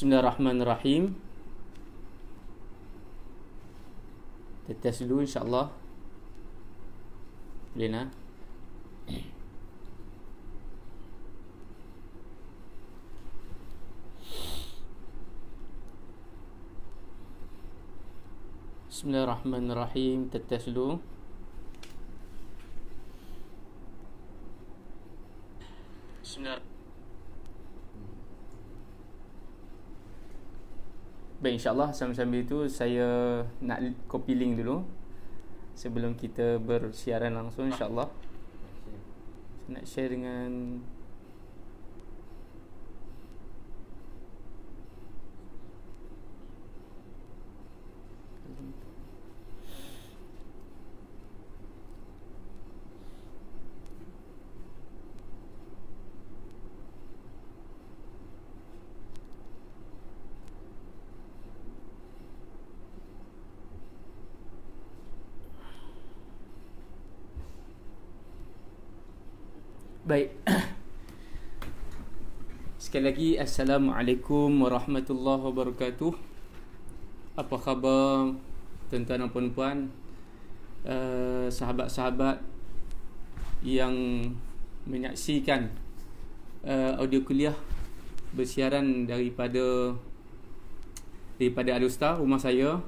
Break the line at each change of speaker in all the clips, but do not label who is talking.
Bismillahirrahmanirrahim Kita test dulu insyaAllah Boleh nak Bismillahirrahmanirrahim Kita test dulu Baik insyaAllah sambil-sambil itu saya nak copy link dulu Sebelum kita bersiaran langsung insyaAllah nak share dengan Sekali lagi Assalamualaikum Warahmatullahi Wabarakatuh Apa khabar Tuan-tuan dan puan-puan uh, Sahabat-sahabat Yang Menyaksikan uh, Audio kuliah Bersiaran daripada Daripada Ustaz Rumah saya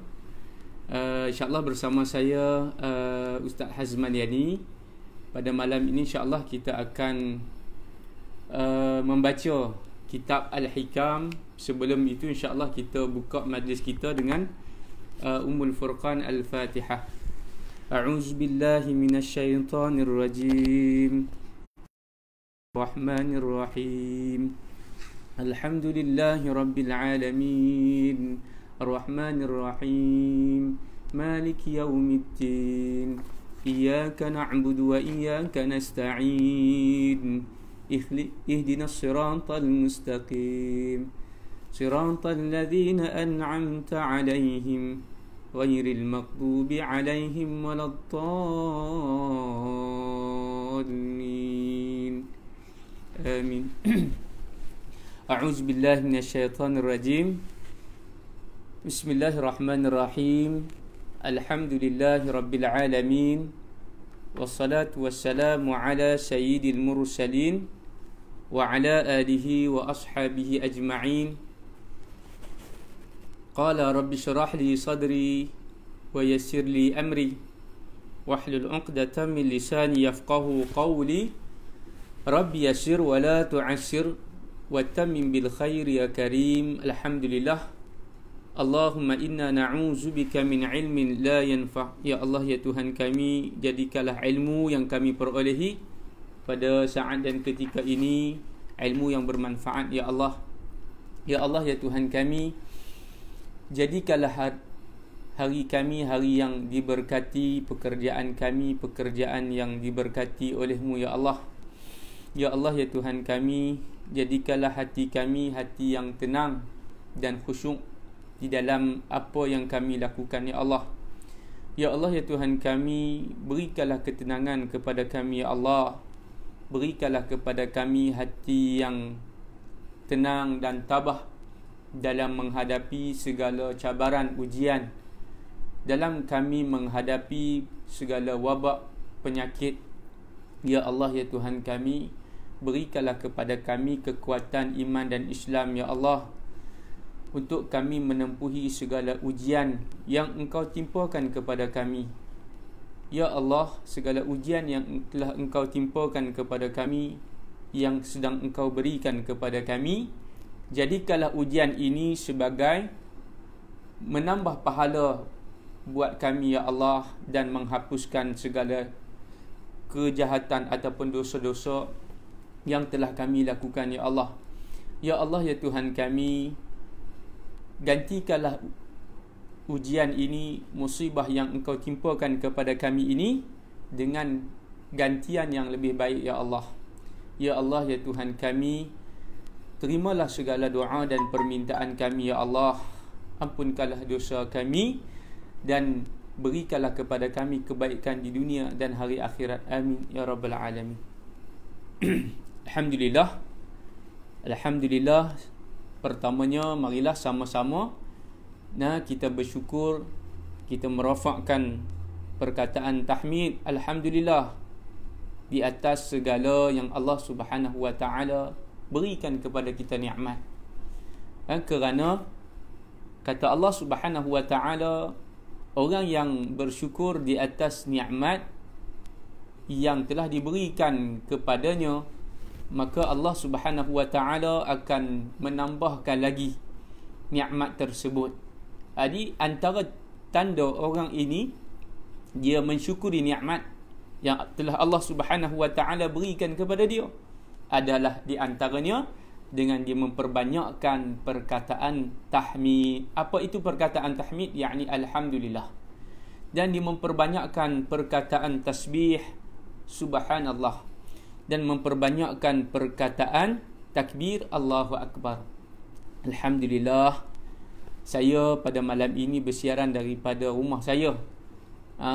uh, InsyaAllah bersama saya uh, Ustaz Hazman Yani Pada malam ini insyaAllah kita akan uh, Membaca kitab Al-Hikam Sebelum itu insyaAllah kita buka majlis kita dengan uh, Ummul Furqan Al-Fatihah A'uzubillahi minasyaitanirrajim Rahmanirrahim Alhamdulillahi Rabbil Alamin Rahmanirrahim Malik Yawmiddin Iyaka na'budu wa iyaka nasta'in اهدنا الصراط المستقيم صراط الذين أنعمت عليهم غير المغضوب عليهم ولا الضالين آمين أعوذ بالله من الشيطان الرجيم بسم الله الرحمن الرحيم الحمد لله رب العالمين والصلاة والسلام على سيد المرسلين وعلى آله وأصحابه أجمعين قال رب اشرح لي صدري ويسر لي أمري واحلل عقدة من لساني يفقه قولي رب يسر ولا تعسر واتمم بالخير يا كريم الحمد لله Allahumma inna bika min ilmin la yanfa' Ya Allah ya Tuhan kami jadikanlah ilmu yang kami perolehi pada saat dan ketika ini ilmu yang bermanfaat ya Allah Ya Allah ya Tuhan kami jadikanlah hari kami hari yang diberkati pekerjaan kami pekerjaan yang diberkati olehmu ya Allah Ya Allah ya Tuhan kami jadikanlah hati kami hati yang tenang dan khusyuk di dalam apa yang kami lakukan ya Allah. Ya Allah ya Tuhan kami, berikanlah ketenangan kepada kami ya Allah. Berikanlah kepada kami hati yang tenang dan tabah dalam menghadapi segala cabaran ujian. Dalam kami menghadapi segala wabak penyakit. Ya Allah ya Tuhan kami, berikanlah kepada kami kekuatan iman dan Islam ya Allah untuk kami menempuhi segala ujian yang engkau timpakan kepada kami. Ya Allah, segala ujian yang telah engkau timpakan kepada kami, yang sedang engkau berikan kepada kami, jadikanlah ujian ini sebagai menambah pahala buat kami ya Allah dan menghapuskan segala kejahatan ataupun dosa-dosa yang telah kami lakukan ya Allah. Ya Allah ya Tuhan kami, gantikanlah ujian ini musibah yang engkau timpakan kepada kami ini dengan gantian yang lebih baik ya Allah ya Allah ya Tuhan kami terimalah segala doa dan permintaan kami ya Allah ampunkanlah dosa kami dan berikanlah kepada kami kebaikan di dunia dan hari akhirat amin ya rabbal alamin alhamdulillah alhamdulillah Pertamanya marilah sama-sama nah kita bersyukur kita merafakkan perkataan tahmid alhamdulillah di atas segala yang Allah Subhanahu wa taala berikan kepada kita nikmat. Dan ha, kerana kata Allah Subhanahu wa taala orang yang bersyukur di atas nikmat yang telah diberikan kepadanya maka Allah Subhanahu wa taala akan menambahkan lagi nikmat tersebut. Jadi antara tanda orang ini dia mensyukuri nikmat yang telah Allah Subhanahu wa taala berikan kepada dia adalah di antaranya dengan dia memperbanyakkan perkataan tahmid. Apa itu perkataan tahmid? Yani alhamdulillah. Dan dia memperbanyakkan perkataan tasbih subhanallah dan memperbanyakkan perkataan takbir Allahu Akbar. Alhamdulillah saya pada malam ini bersiaran daripada rumah saya.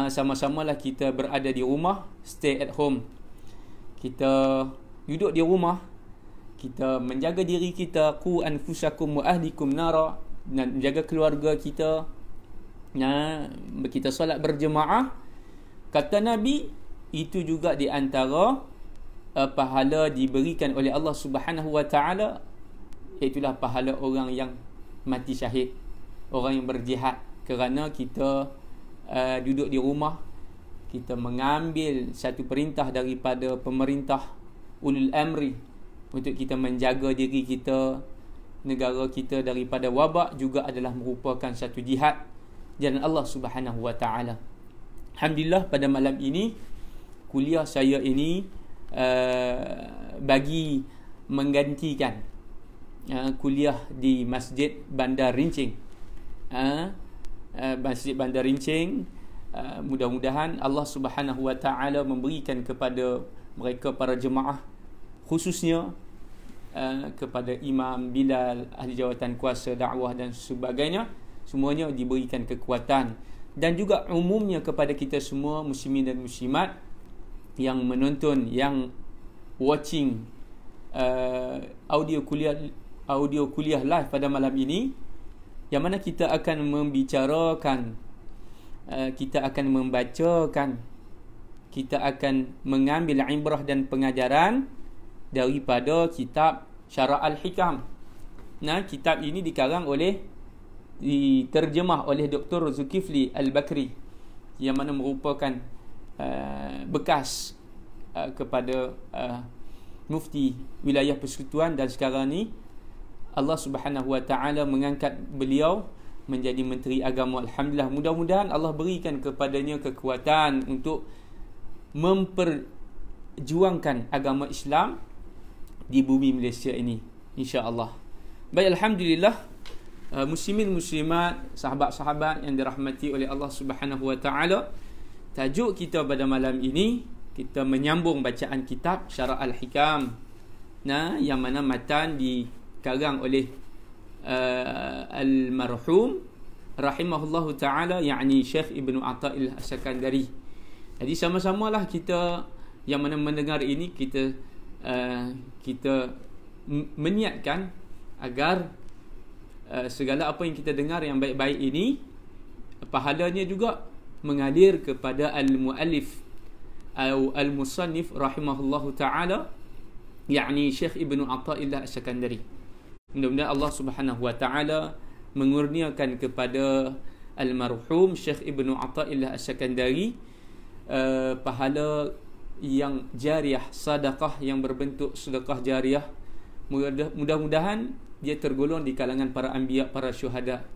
sama ah, sama lah kita berada di rumah, stay at home. Kita duduk di rumah, kita menjaga diri kita, ku anfusakum wa ahlikum nara dan menjaga keluarga kita. Nah, kita solat berjemaah. Kata Nabi, itu juga di antara uh, pahala diberikan oleh Allah Subhanahu wa taala itulah pahala orang yang mati syahid orang yang berjihad kerana kita uh, duduk di rumah kita mengambil satu perintah daripada pemerintah ulul amri untuk kita menjaga diri kita negara kita daripada wabak juga adalah merupakan satu jihad jalan Allah Subhanahu wa taala alhamdulillah pada malam ini kuliah saya ini Eh, bagi menggantikan uh, kuliah di Masjid Bandar Rincing. Uh, uh, Masjid Bandar Rincing uh, mudah-mudahan Allah Subhanahu Wa Taala memberikan kepada mereka para jemaah khususnya uh, kepada imam Bilal ahli jawatan kuasa dakwah dan sebagainya semuanya diberikan kekuatan dan juga umumnya kepada kita semua muslimin dan muslimat yang menonton yang watching uh, audio kuliah audio kuliah live pada malam ini yang mana kita akan membicarakan uh, kita akan membacakan kita akan mengambil imbrah dan pengajaran daripada kitab Syarah Al-Hikam. Nah, kitab ini dikarang oleh diterjemah oleh Dr. Zulkifli Al-Bakri yang mana merupakan Eh, bekas uh, kepada uh, mufti wilayah persekutuan dan sekarang ni Allah Subhanahu Wa Taala mengangkat beliau menjadi menteri agama alhamdulillah mudah-mudahan Allah berikan kepadanya kekuatan untuk memperjuangkan agama Islam di bumi Malaysia ini insya-Allah baik alhamdulillah uh, muslimin muslimat sahabat-sahabat yang dirahmati oleh Allah Subhanahu Wa Taala Tajuk kita pada malam ini kita menyambung bacaan kitab Syarah Al-Hikam. Nah, yang mana matan dikarang oleh uh, marhum rahimahullahu taala yakni Syekh ibn Athaill Asy-Syakandari. Jadi sama sama lah kita yang mana mendengar ini kita uh, kita meniatkan agar uh, segala apa yang kita dengar yang baik-baik ini pahalanya juga mengalir kepada al-muallif atau al-musannif rahimahullahu taala yakni Syekh Ibnu Athaillah Asy-Syakandari. Mudah-mudahan Allah Subhanahu wa taala mengurniakan kepada almarhum Syekh Ibnu Athaillah Asy-Syakandari uh, eh, pahala yang jariah sedekah yang berbentuk sedekah jariah mudah-mudahan dia tergolong di kalangan para anbiya para syuhada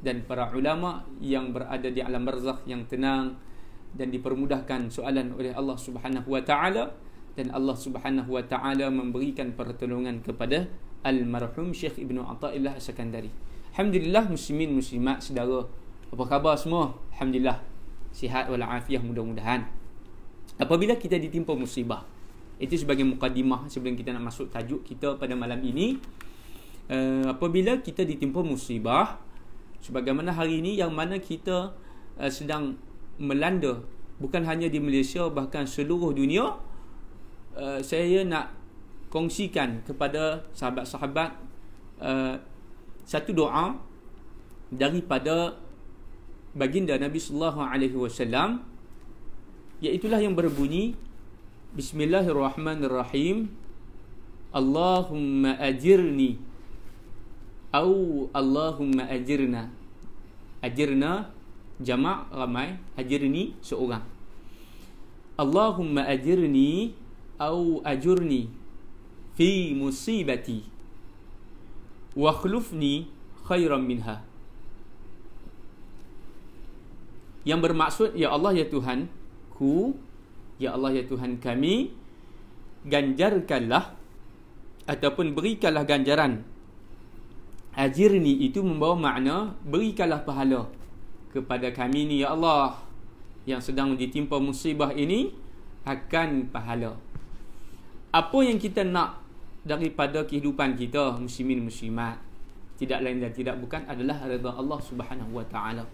dan para ulama yang berada di alam barzakh yang tenang dan dipermudahkan soalan oleh Allah Subhanahu wa taala dan Allah Subhanahu wa taala memberikan pertolongan kepada almarhum Syekh Ibnu Athaillah Asakandari. Alhamdulillah muslimin muslimat saudara. Apa khabar semua? Alhamdulillah. Sihat wal afiah mudah-mudahan. Apabila kita ditimpa musibah. Itu sebagai mukadimah sebelum kita nak masuk tajuk kita pada malam ini. Uh, apabila kita ditimpa musibah, sebagaimana hari ini yang mana kita uh, sedang melanda bukan hanya di Malaysia bahkan seluruh dunia uh, saya nak kongsikan kepada sahabat-sahabat uh, satu doa daripada baginda Nabi sallallahu alaihi wasallam iaitu yang berbunyi Bismillahirrahmanirrahim Allahumma ajirni au Allahumma ajirna ajirna jama' ramai ajirni seorang Allahumma ajirni au ajurni fi musibati wa khlufni khairan minha yang bermaksud ya Allah ya Tuhan ku ya Allah ya Tuhan kami ganjarkanlah ataupun berikanlah ganjaran ajirni itu membawa makna berikanlah pahala kepada kami ni ya Allah yang sedang ditimpa musibah ini akan pahala. Apa yang kita nak daripada kehidupan kita muslimin muslimat tidak lain dan tidak bukan adalah redha Allah Subhanahu wa taala.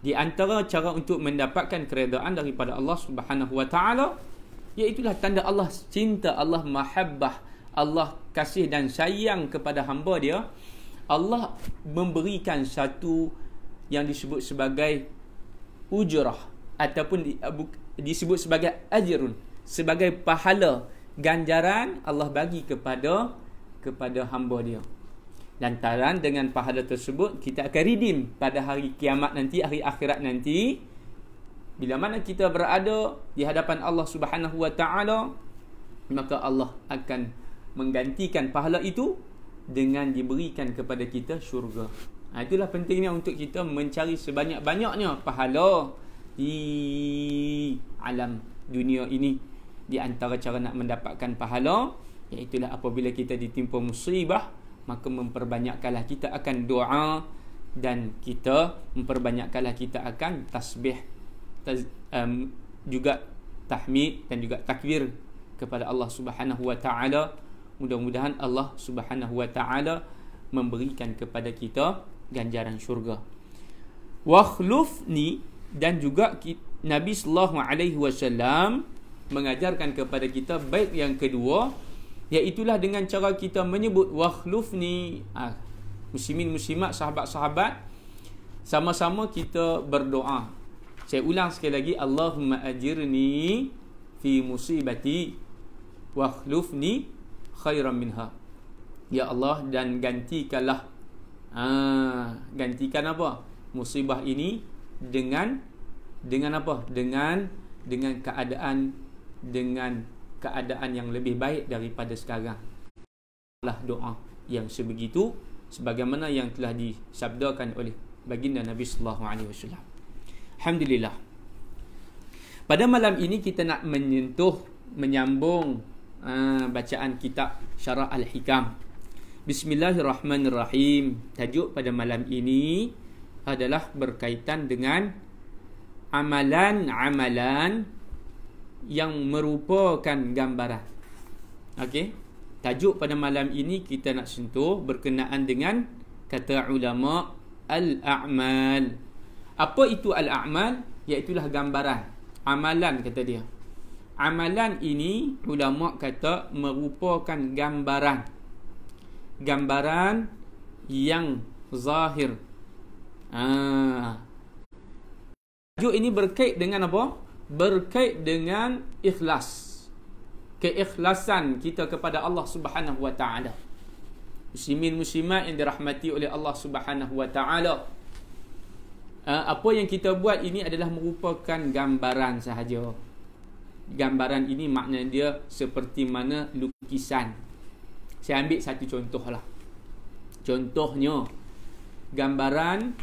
Di antara cara untuk mendapatkan keredaan daripada Allah Subhanahu wa taala iaitulah tanda Allah cinta Allah mahabbah Allah kasih dan sayang kepada hamba dia Allah memberikan satu yang disebut sebagai ujrah ataupun eh, disebut sebagai ajrun sebagai pahala ganjaran Allah bagi kepada kepada hamba dia. Lantaran dengan pahala tersebut kita akan redeem pada hari kiamat nanti hari akhirat nanti bila mana kita berada di hadapan Allah Subhanahu Wa Taala maka Allah akan menggantikan pahala itu dengan diberikan kepada kita syurga. Ha, itulah pentingnya untuk kita mencari sebanyak-banyaknya pahala di alam dunia ini. Di antara cara nak mendapatkan pahala, iaitulah apabila kita ditimpa musibah, maka memperbanyakkanlah kita akan doa dan kita memperbanyakkanlah kita akan tasbih taz, um, juga tahmid dan juga takbir kepada Allah Subhanahu wa taala mudah-mudahan Allah Subhanahu wa taala memberikan kepada kita ganjaran syurga. Wa khlufni dan juga Nabi sallallahu alaihi wasallam mengajarkan kepada kita baik yang kedua iaitulah dengan cara kita menyebut wa khlufni ah, muslimin muslimat sahabat-sahabat sama-sama kita berdoa. Saya ulang sekali lagi Allahumma ajirni fi musibati wa khlufni khairan minha ya Allah dan gantikanlah ha, gantikan apa musibah ini dengan dengan apa dengan dengan keadaan dengan keadaan yang lebih baik daripada sekarang lah doa yang sebegitu sebagaimana yang telah disabdakan oleh baginda Nabi sallallahu alaihi wasallam alhamdulillah pada malam ini kita nak menyentuh menyambung Ah, bacaan kitab Syarah Al-Hikam. Bismillahirrahmanirrahim. Tajuk pada malam ini adalah berkaitan dengan amalan-amalan yang merupakan gambaran. Okey. Tajuk pada malam ini kita nak sentuh berkenaan dengan kata ulama al-a'mal. Apa itu al-a'mal? Iaitulah gambaran. Amalan kata dia. Amalan ini ulama kata merupakan gambaran gambaran yang zahir. Ah. Ha. ini berkait dengan apa? Berkait dengan ikhlas. Keikhlasan kita kepada Allah Subhanahu wa taala. Muslimin muslimat yang dirahmati oleh Allah Subhanahu wa taala. Ha, apa yang kita buat ini adalah merupakan gambaran sahaja gambaran ini makna dia seperti mana lukisan. Saya ambil satu contoh lah. Contohnya gambaran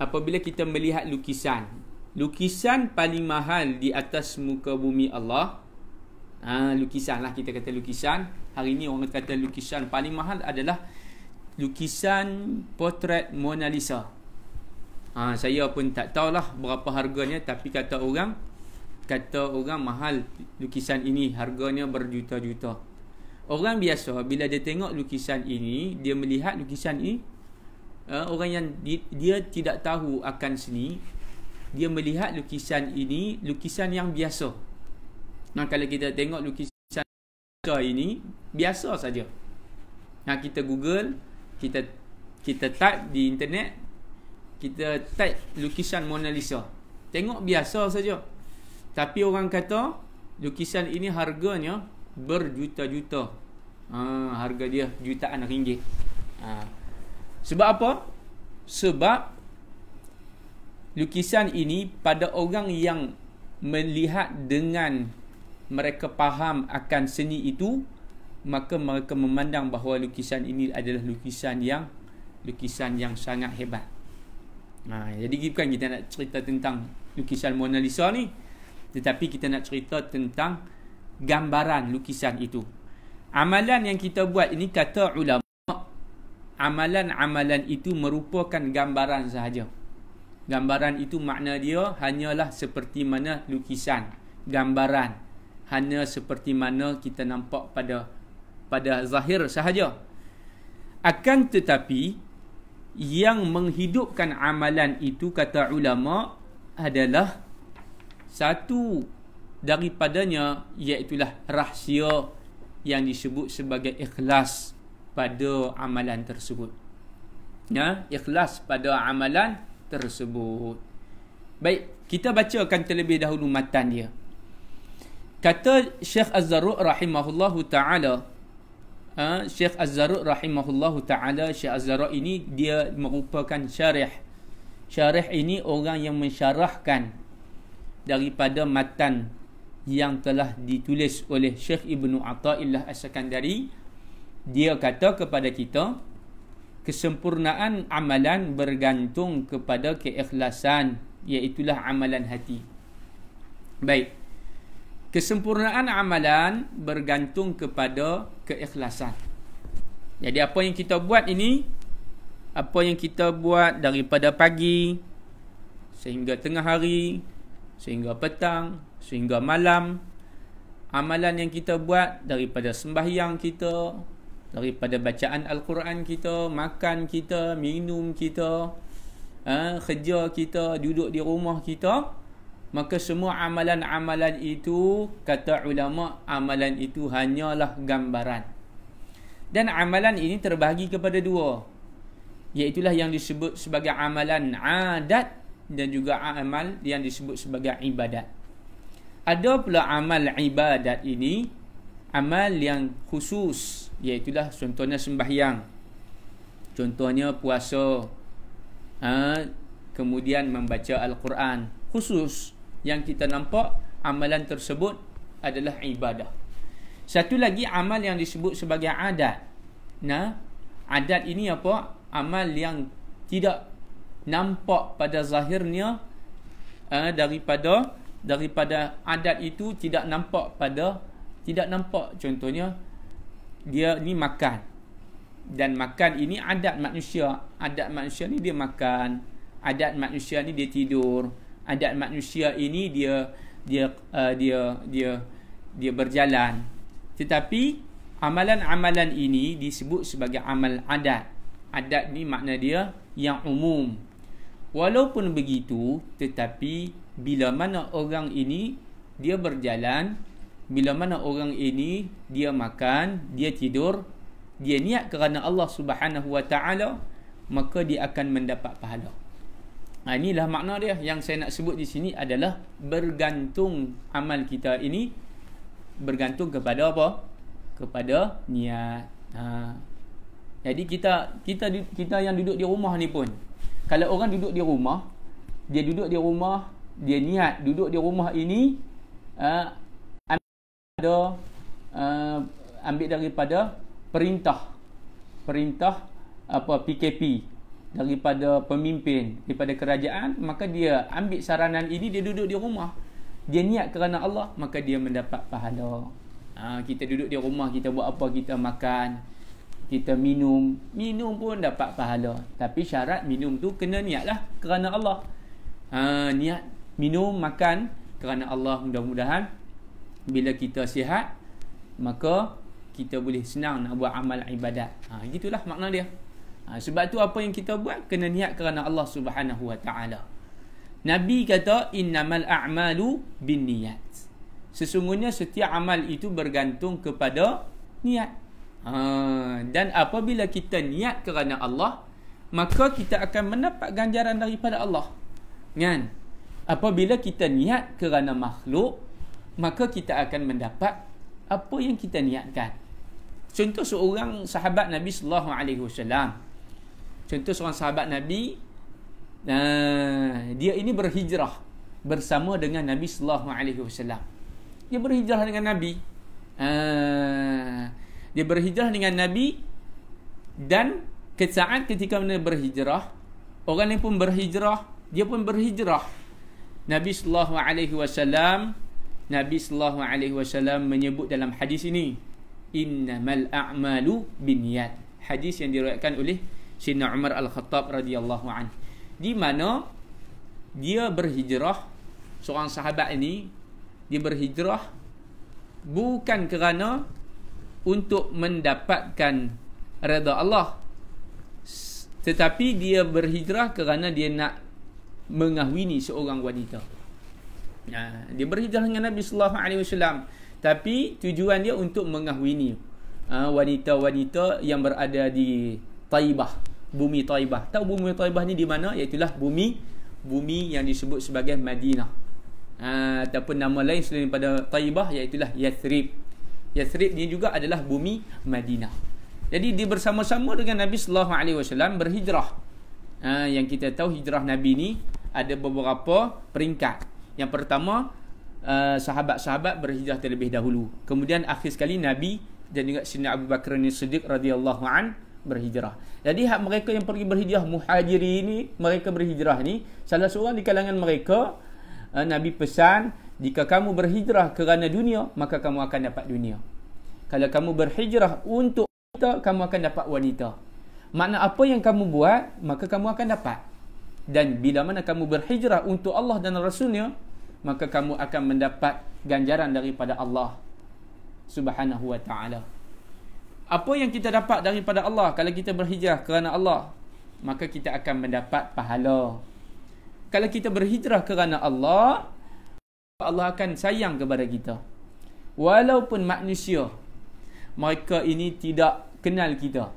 apabila kita melihat lukisan. Lukisan paling mahal di atas muka bumi Allah. Ha, lukisan lah kita kata lukisan. Hari ini orang kata lukisan paling mahal adalah lukisan potret Mona Lisa. Ha, saya pun tak tahulah berapa harganya tapi kata orang kata orang mahal lukisan ini harganya berjuta-juta. Orang biasa bila dia tengok lukisan ini, dia melihat lukisan ini uh, orang yang di, dia tidak tahu akan seni, dia melihat lukisan ini lukisan yang biasa. Nah kalau kita tengok lukisan ini biasa saja. Nah kita Google, kita kita type di internet, kita type lukisan Mona Lisa. Tengok biasa saja. Tapi orang kata lukisan ini harganya berjuta-juta. Ha, harga dia jutaan ringgit. Ha. Sebab apa? Sebab lukisan ini pada orang yang melihat dengan mereka faham akan seni itu maka mereka memandang bahawa lukisan ini adalah lukisan yang lukisan yang sangat hebat. Ha, jadi bukan kita nak cerita tentang lukisan Mona Lisa ni. Tetapi kita nak cerita tentang gambaran lukisan itu. Amalan yang kita buat ini kata ulama amalan-amalan itu merupakan gambaran sahaja. Gambaran itu makna dia hanyalah seperti mana lukisan, gambaran hanya seperti mana kita nampak pada pada zahir sahaja. Akan tetapi yang menghidupkan amalan itu kata ulama adalah satu daripadanya iaitulah rahsia yang disebut sebagai ikhlas pada amalan tersebut. Ya, ikhlas pada amalan tersebut. Baik, kita bacakan terlebih dahulu matan dia. Kata Syekh Az-Zarruq rahimahullahu taala, ha, Syekh Az-Zarruq rahimahullahu taala, Syekh Az-Zarruq ini dia merupakan syarih. Syarih ini orang yang mensyarahkan daripada matan yang telah ditulis oleh Syekh Ibn Atta'illah As-Sakandari dia kata kepada kita kesempurnaan amalan bergantung kepada keikhlasan iaitulah amalan hati baik kesempurnaan amalan bergantung kepada keikhlasan jadi apa yang kita buat ini apa yang kita buat daripada pagi sehingga tengah hari sehingga petang, sehingga malam. Amalan yang kita buat daripada sembahyang kita, daripada bacaan Al-Quran kita, makan kita, minum kita, eh, kerja kita, duduk di rumah kita. Maka semua amalan-amalan itu, kata ulama, amalan itu hanyalah gambaran. Dan amalan ini terbahagi kepada dua. Iaitulah yang disebut sebagai amalan adat dan juga amal yang disebut sebagai ibadat. Ada pula amal ibadat ini, amal yang khusus, iaitu contohnya sembahyang. Contohnya puasa, ha, kemudian membaca Al-Quran. Khusus yang kita nampak, amalan tersebut adalah ibadah. Satu lagi amal yang disebut sebagai adat. Nah, adat ini apa? Amal yang tidak nampak pada zahirnya uh, daripada daripada adat itu tidak nampak pada tidak nampak contohnya dia ni makan dan makan ini adat manusia adat manusia ni dia makan adat manusia ni dia tidur adat manusia ini dia dia uh, dia dia dia berjalan tetapi amalan-amalan ini disebut sebagai amal adat adat ni makna dia yang umum Walaupun begitu, tetapi bila mana orang ini dia berjalan, bila mana orang ini dia makan, dia tidur, dia niat kerana Allah Subhanahu Wa Taala, maka dia akan mendapat pahala. Ha, inilah makna dia yang saya nak sebut di sini adalah bergantung amal kita ini bergantung kepada apa? Kepada niat. Ha. Jadi kita kita kita yang duduk di rumah ni pun kalau orang duduk di rumah dia duduk di rumah dia niat duduk di rumah ini uh, ambil ada uh, ah, ambil daripada perintah perintah apa PKP daripada pemimpin daripada kerajaan maka dia ambil saranan ini dia duduk di rumah dia niat kerana Allah maka dia mendapat pahala ha, kita duduk di rumah kita buat apa kita makan kita minum minum pun dapat pahala tapi syarat minum tu kena niat lah, kerana Allah ha, niat minum makan kerana Allah mudah-mudahan bila kita sihat maka kita boleh senang nak buat amal ibadat ha, gitulah makna dia ha, sebab tu apa yang kita buat kena niat kerana Allah subhanahu wa ta'ala Nabi kata innamal a'malu binniyat. Sesungguhnya setiap amal itu bergantung kepada niat. Ha, dan apabila kita niat kerana Allah maka kita akan mendapat ganjaran daripada Allah kan apabila kita niat kerana makhluk maka kita akan mendapat apa yang kita niatkan contoh seorang sahabat Nabi sallallahu alaihi wasallam contoh seorang sahabat Nabi ha, dia ini berhijrah bersama dengan Nabi sallallahu alaihi wasallam dia berhijrah dengan Nabi Uh, dia berhijrah dengan Nabi dan kesaat ketika mana berhijrah orang lain pun berhijrah dia pun berhijrah Nabi sallallahu alaihi wasallam Nabi sallallahu alaihi wasallam menyebut dalam hadis ini innamal a'malu binniyat hadis yang diriwayatkan oleh Sayyidina Umar Al-Khattab radhiyallahu an di mana dia berhijrah seorang sahabat ini dia berhijrah bukan kerana untuk mendapatkan reda Allah tetapi dia berhijrah kerana dia nak mengahwini seorang wanita. Ha, dia berhijrah dengan Nabi sallallahu alaihi wasallam tapi tujuan dia untuk mengahwini ha, wanita-wanita yang berada di Taibah, bumi Taibah. Tahu bumi Taibah ni di mana? Iaitulah bumi bumi yang disebut sebagai Madinah. Ha, ataupun nama lain selain daripada Taibah iaitulah Yathrib. Yathrib ni juga adalah bumi Madinah. Jadi dia bersama-sama dengan Nabi sallallahu alaihi wasallam berhijrah. Ha, yang kita tahu hijrah Nabi ni ada beberapa peringkat. Yang pertama uh, sahabat-sahabat berhijrah terlebih dahulu. Kemudian akhir sekali Nabi dan juga Sina Abu Bakar ni Siddiq radhiyallahu an berhijrah. Jadi hak mereka yang pergi berhijrah muhajiri ini mereka berhijrah ni salah seorang di kalangan mereka uh, Nabi pesan jika kamu berhijrah kerana dunia, maka kamu akan dapat dunia. Kalau kamu berhijrah untuk wanita, kamu akan dapat wanita. Makna apa yang kamu buat, maka kamu akan dapat. Dan bila mana kamu berhijrah untuk Allah dan Rasulnya, maka kamu akan mendapat ganjaran daripada Allah subhanahu wa ta'ala. Apa yang kita dapat daripada Allah kalau kita berhijrah kerana Allah, maka kita akan mendapat pahala. Kalau kita berhijrah kerana Allah, Allah akan sayang kepada kita. Walaupun manusia mereka ini tidak kenal kita.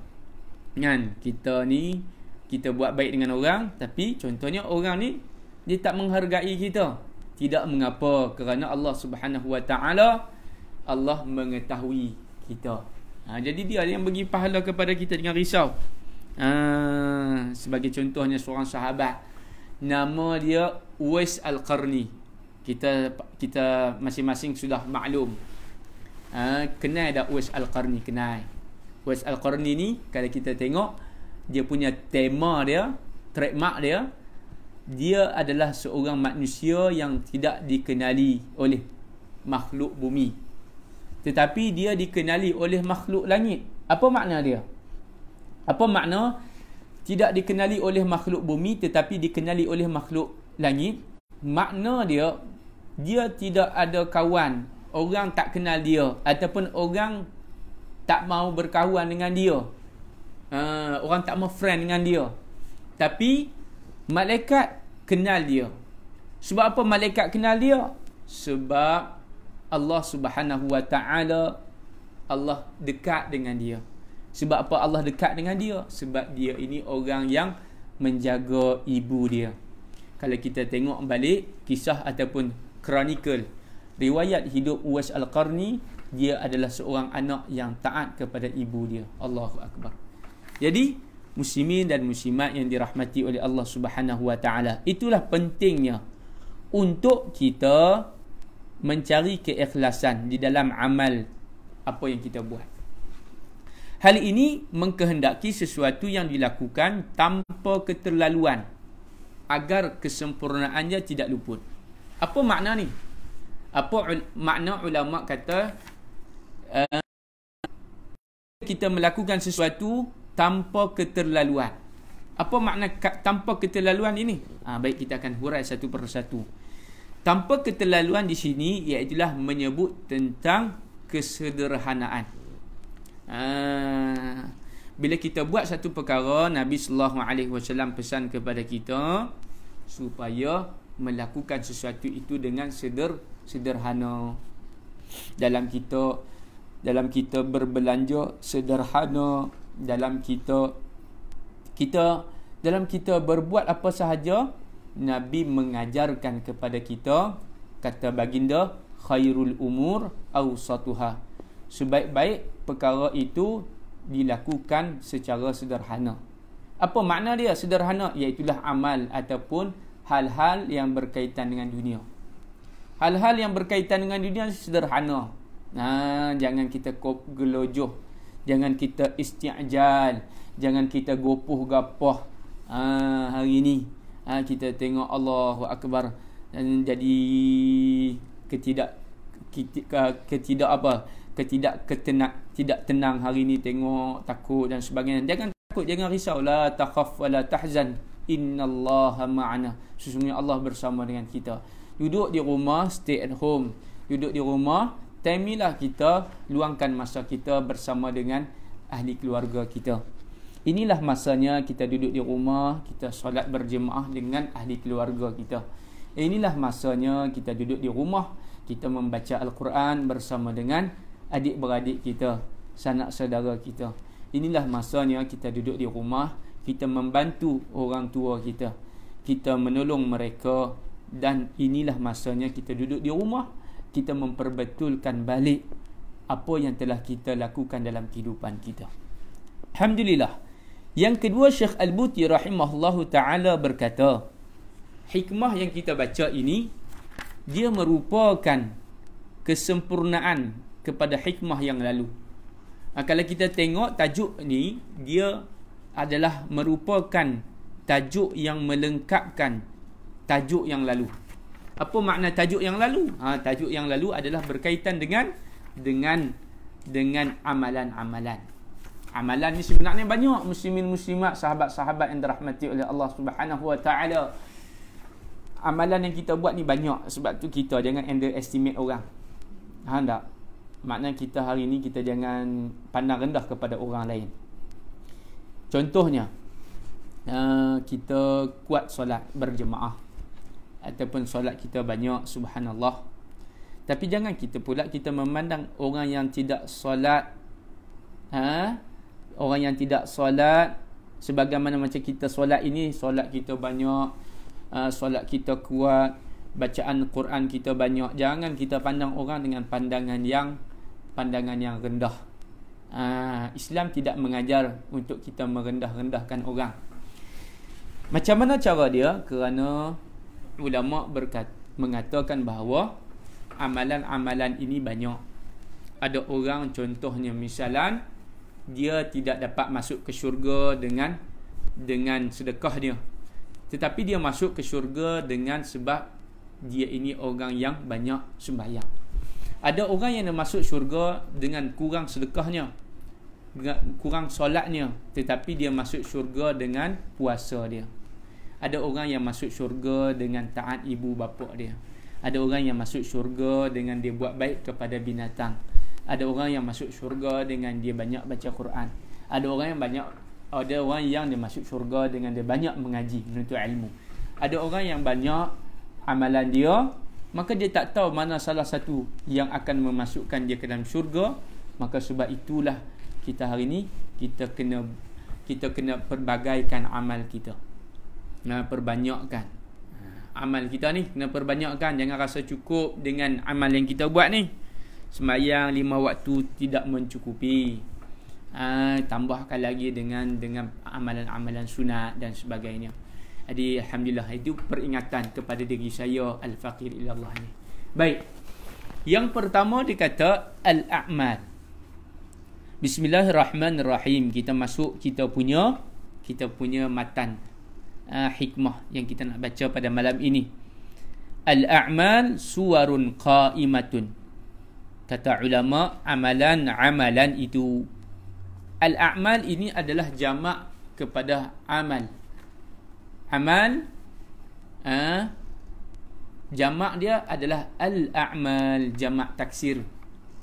Kan kita ni kita buat baik dengan orang tapi contohnya orang ni dia tak menghargai kita. Tidak mengapa kerana Allah Subhanahu Wa Taala Allah mengetahui kita. Ha, jadi dia yang bagi pahala kepada kita dengan risau. Ha, sebagai contohnya seorang sahabat nama dia Uwais Al-Qarni kita kita masing-masing sudah maklum ha, kenai dah Uwais Al-Qarni kenai Uwais Al-Qarni ni kalau kita tengok dia punya tema dia trademark dia dia adalah seorang manusia yang tidak dikenali oleh makhluk bumi tetapi dia dikenali oleh makhluk langit apa makna dia apa makna tidak dikenali oleh makhluk bumi tetapi dikenali oleh makhluk langit makna dia dia tidak ada kawan orang tak kenal dia ataupun orang tak mau berkawan dengan dia uh, orang tak mau friend dengan dia tapi malaikat kenal dia sebab apa malaikat kenal dia sebab Allah Subhanahu Wa Taala Allah dekat dengan dia sebab apa Allah dekat dengan dia sebab dia ini orang yang menjaga ibu dia kalau kita tengok balik kisah ataupun Chronicle riwayat hidup Uwais Al-Qarni dia adalah seorang anak yang taat kepada ibu dia Allahu Akbar jadi muslimin dan muslimat yang dirahmati oleh Allah Subhanahu Wa Taala itulah pentingnya untuk kita mencari keikhlasan di dalam amal apa yang kita buat Hal ini mengkehendaki sesuatu yang dilakukan tanpa keterlaluan agar kesempurnaannya tidak luput apa makna ni apa u- makna ulama kata uh, kita melakukan sesuatu tanpa keterlaluan apa makna ka- tanpa keterlaluan ini ha, baik kita akan hurai satu persatu tanpa keterlaluan di sini iaitu menyebut tentang kesederhanaan uh, bila kita buat satu perkara Nabi sallallahu alaihi wasallam pesan kepada kita supaya melakukan sesuatu itu dengan seder, sederhana dalam kita dalam kita berbelanja sederhana dalam kita kita dalam kita berbuat apa sahaja nabi mengajarkan kepada kita kata baginda khairul umur satuha sebaik-baik perkara itu dilakukan secara sederhana apa makna dia sederhana iaitu amal ataupun hal-hal yang berkaitan dengan dunia. Hal-hal yang berkaitan dengan dunia sederhana. Nah, ha, jangan kita kop gelojoh. Jangan kita isti'jal. Jangan kita gopoh gapoh. Ha, hari ini ha, kita tengok Allahu Akbar dan jadi ketidak ketidak, ketidak apa? Ketidak ketenak tidak tenang hari ini tengok takut dan sebagainya. Jangan takut, jangan risau la takhaf wala tahzan innallaha ma'ana sesungguhnya Allah bersama dengan kita duduk di rumah stay at home duduk di rumah temilah kita luangkan masa kita bersama dengan ahli keluarga kita inilah masanya kita duduk di rumah kita solat berjemaah dengan ahli keluarga kita inilah masanya kita duduk di rumah kita membaca al-Quran bersama dengan adik-beradik kita sanak saudara kita inilah masanya kita duduk di rumah kita membantu orang tua kita kita menolong mereka dan inilah masanya kita duduk di rumah kita memperbetulkan balik apa yang telah kita lakukan dalam kehidupan kita alhamdulillah yang kedua Syekh Al-Buti rahimahullahu taala berkata hikmah yang kita baca ini dia merupakan kesempurnaan kepada hikmah yang lalu. Ha, kalau kita tengok tajuk ni, dia adalah merupakan tajuk yang melengkapkan tajuk yang lalu. Apa makna tajuk yang lalu? Ha, tajuk yang lalu adalah berkaitan dengan dengan dengan amalan-amalan. Amalan ni sebenarnya banyak muslimin muslimat sahabat-sahabat yang dirahmati oleh Allah Subhanahu Wa Taala. Amalan yang kita buat ni banyak sebab tu kita jangan underestimate orang. Faham tak? Maknanya kita hari ni kita jangan pandang rendah kepada orang lain. Contohnya uh, Kita kuat solat berjemaah Ataupun solat kita banyak Subhanallah Tapi jangan kita pula kita memandang Orang yang tidak solat ha? Orang yang tidak solat Sebagaimana macam kita solat ini Solat kita banyak uh, Solat kita kuat Bacaan Quran kita banyak Jangan kita pandang orang dengan pandangan yang Pandangan yang rendah Ah, Islam tidak mengajar untuk kita merendah-rendahkan orang. Macam mana cara dia? Kerana ulama berkat mengatakan bahawa amalan-amalan ini banyak. Ada orang contohnya misalan dia tidak dapat masuk ke syurga dengan dengan sedekah dia. Tetapi dia masuk ke syurga dengan sebab dia ini orang yang banyak sembahyang ada orang yang masuk syurga dengan kurang sedekahnya dengan kurang solatnya tetapi dia masuk syurga dengan puasa dia ada orang yang masuk syurga dengan taat ibu bapa dia ada orang yang masuk syurga dengan dia buat baik kepada binatang ada orang yang masuk syurga dengan dia banyak baca Quran ada orang yang banyak ada orang yang dia masuk syurga dengan dia banyak mengaji menuntut ilmu ada orang yang banyak amalan dia maka dia tak tahu mana salah satu yang akan memasukkan dia ke dalam syurga maka sebab itulah kita hari ini kita kena kita kena perbagaikan amal kita nah perbanyakkan amal kita ni kena perbanyakkan jangan rasa cukup dengan amal yang kita buat ni Semayang lima waktu tidak mencukupi ha, tambahkan lagi dengan dengan amalan-amalan sunat dan sebagainya jadi alhamdulillah itu peringatan kepada diri saya al-faqir ila Allah ni. Baik. Yang pertama dikata al-a'mal. Bismillahirrahmanirrahim. Kita masuk kita punya kita punya matan uh, hikmah yang kita nak baca pada malam ini. Al-a'mal suwarun qa'imatun. Kata ulama amalan amalan itu al-a'mal ini adalah jama' kepada amal amal ha? jamak dia adalah al-a'mal jamak taksir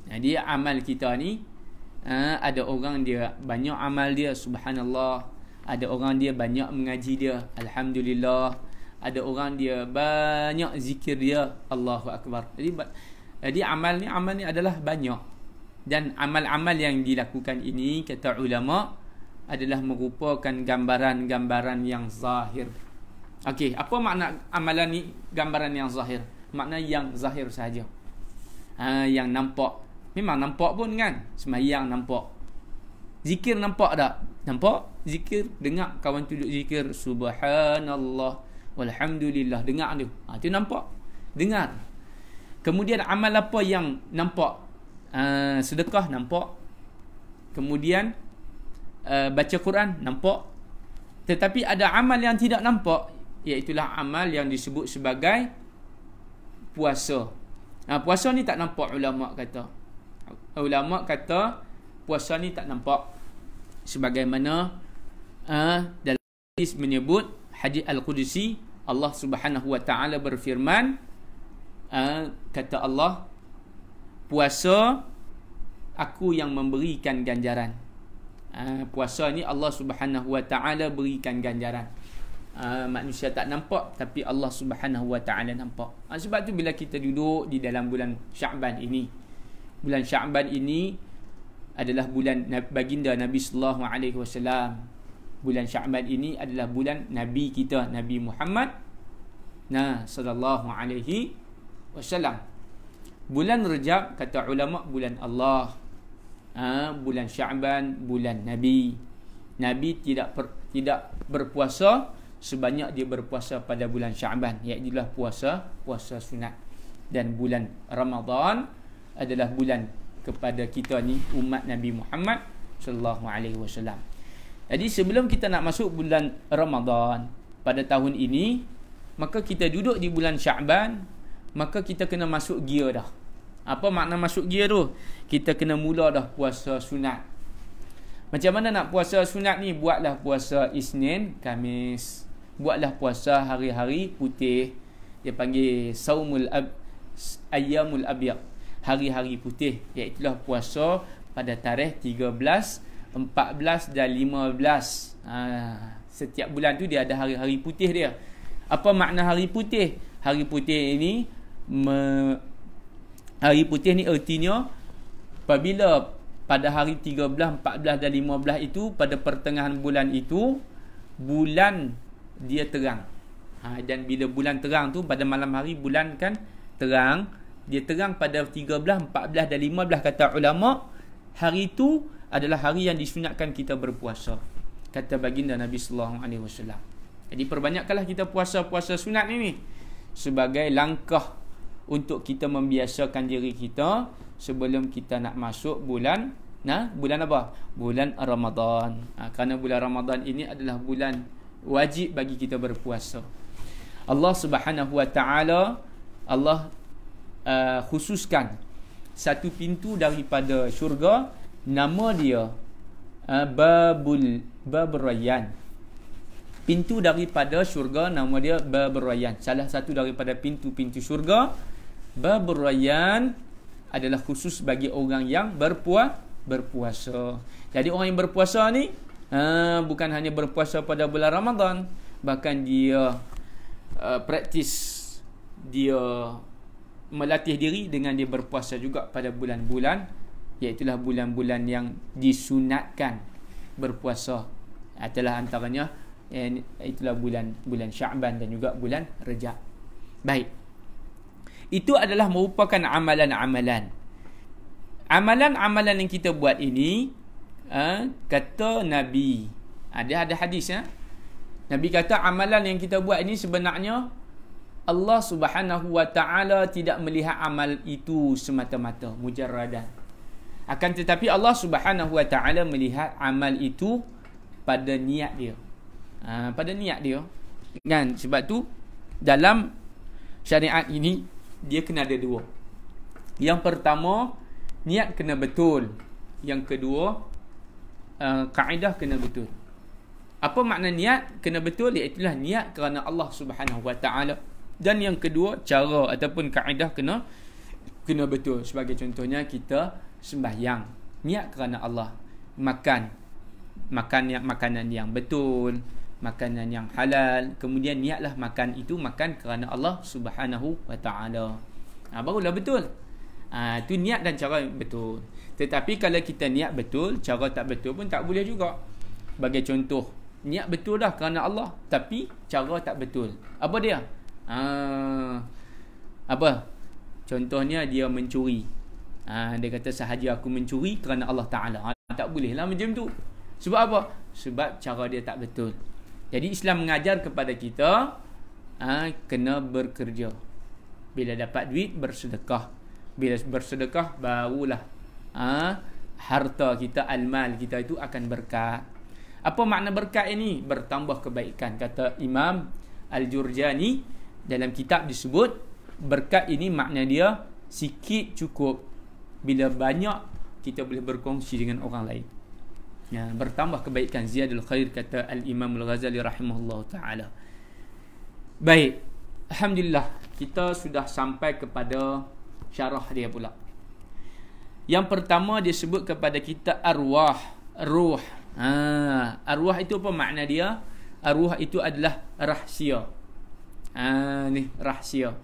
jadi amal kita ni ha? ada orang dia banyak amal dia subhanallah ada orang dia banyak mengaji dia alhamdulillah ada orang dia banyak zikir dia Allahu akbar jadi jadi eh, amal ni amal ni adalah banyak dan amal-amal yang dilakukan ini kata ulama' adalah merupakan gambaran-gambaran yang zahir. Okey, apa makna amalan ni gambaran yang zahir? Makna yang zahir sahaja. Ha, yang nampak. Memang nampak pun kan? Semayang nampak. Zikir nampak tak? Nampak? Zikir, dengar kawan tu duduk zikir. Subhanallah. Walhamdulillah. Dengar tu. Ha, tu nampak? Dengar. Kemudian amal apa yang nampak? Ha, sedekah nampak. Kemudian Eh, baca Quran nampak tetapi ada amal yang tidak nampak iaitulah amal yang disebut sebagai puasa Nah, puasa ni tak nampak ulama kata ulama kata puasa ni tak nampak sebagaimana ha, dalam hadis menyebut Haji al-qudsi Allah Subhanahu wa taala berfirman ha, kata Allah puasa aku yang memberikan ganjaran Eh, puasa ni Allah Subhanahu Wa Taala berikan ganjaran. Uh, manusia tak nampak tapi Allah Subhanahu Wa Taala nampak. Uh, sebab tu bila kita duduk di dalam bulan Syaban ini. Bulan Syaban ini adalah bulan baginda Nabi Sallallahu Alaihi Wasallam. Bulan Syaban ini adalah bulan nabi kita Nabi Muhammad nah sallallahu alaihi wasallam. Bulan Rejab kata ulama bulan Allah ha, bulan Syaban, bulan Nabi. Nabi tidak per, tidak berpuasa sebanyak dia berpuasa pada bulan Syaban, iaitu lah puasa puasa sunat. Dan bulan Ramadan adalah bulan kepada kita ni umat Nabi Muhammad sallallahu alaihi wasallam. Jadi sebelum kita nak masuk bulan Ramadan pada tahun ini, maka kita duduk di bulan Syaban, maka kita kena masuk gear dah. Apa makna masuk gear tu? Kita kena mula dah puasa sunat. Macam mana nak puasa sunat ni? Buatlah puasa Isnin, Kamis. Buatlah puasa hari-hari putih. Dia panggil Saumul Ab ayamul Abiyak. Hari-hari putih. Iaitulah puasa pada tarikh 13, 14 dan 15. Ha, setiap bulan tu dia ada hari-hari putih dia. Apa makna hari putih? Hari putih ini me Hari putih ni ertinya apabila pada hari 13, 14 dan 15 itu pada pertengahan bulan itu bulan dia terang. Ha, dan bila bulan terang tu pada malam hari bulan kan terang dia terang pada 13, 14 dan 15 kata ulama hari itu adalah hari yang disunatkan kita berpuasa kata baginda Nabi sallallahu alaihi wasallam. Jadi perbanyakkanlah kita puasa-puasa sunat ini sebagai langkah untuk kita membiasakan diri kita sebelum kita nak masuk bulan nah bulan apa bulan Ramadan ha, kerana bulan Ramadan ini adalah bulan wajib bagi kita berpuasa Allah Subhanahu wa taala Allah uh, khususkan satu pintu daripada syurga nama dia uh, babul babrayan pintu daripada syurga nama dia babrayan salah satu daripada pintu-pintu syurga Babur Rayyan adalah khusus bagi orang yang berpuas berpuasa. Jadi orang yang berpuasa ni ha, bukan hanya berpuasa pada bulan Ramadan, bahkan dia uh, praktis dia melatih diri dengan dia berpuasa juga pada bulan-bulan iaitulah bulan-bulan yang disunatkan berpuasa. Itulah antaranya eh, itulah bulan bulan Syaban dan juga bulan Rejab. Baik. Itu adalah merupakan amalan-amalan. Amalan-amalan yang kita buat ini ha, kata Nabi. Ada ha, ada hadis ya. Nabi kata amalan yang kita buat ini sebenarnya Allah Subhanahu Wa Taala tidak melihat amal itu semata-mata mujarradan. Akan tetapi Allah Subhanahu Wa Taala melihat amal itu pada niat dia. Ha, pada niat dia. Kan sebab tu dalam syariat ini dia kena ada dua. Yang pertama, niat kena betul. Yang kedua, uh, kaedah kena betul. Apa makna niat kena betul? Iaitulah niat kerana Allah Subhanahu Wa Taala. Dan yang kedua, cara ataupun kaedah kena kena betul. Sebagai contohnya, kita sembahyang. Niat kerana Allah. Makan. Makan yang, makanan yang betul makanan yang halal kemudian niatlah makan itu makan kerana Allah Subhanahu wa taala ha, barulah betul ha, tu niat dan cara betul tetapi kalau kita niat betul cara tak betul pun tak boleh juga bagi contoh niat betul dah kerana Allah tapi cara tak betul apa dia ha, apa contohnya dia mencuri ha, dia kata sahaja aku mencuri kerana Allah taala ha, tak boleh lah macam tu sebab apa? Sebab cara dia tak betul. Jadi Islam mengajar kepada kita ha, kena bekerja. Bila dapat duit bersedekah. Bila bersedekah barulah ha, harta kita almal kita itu akan berkat. Apa makna berkat ini? Bertambah kebaikan kata Imam Al-Jurjani dalam kitab disebut berkat ini makna dia sikit cukup bila banyak kita boleh berkongsi dengan orang lain ya, bertambah kebaikan ziyadul khair kata al imam al ghazali rahimahullah taala baik alhamdulillah kita sudah sampai kepada syarah dia pula yang pertama dia sebut kepada kita arwah ruh ha, arwah itu apa makna dia arwah itu adalah rahsia ha, ni rahsia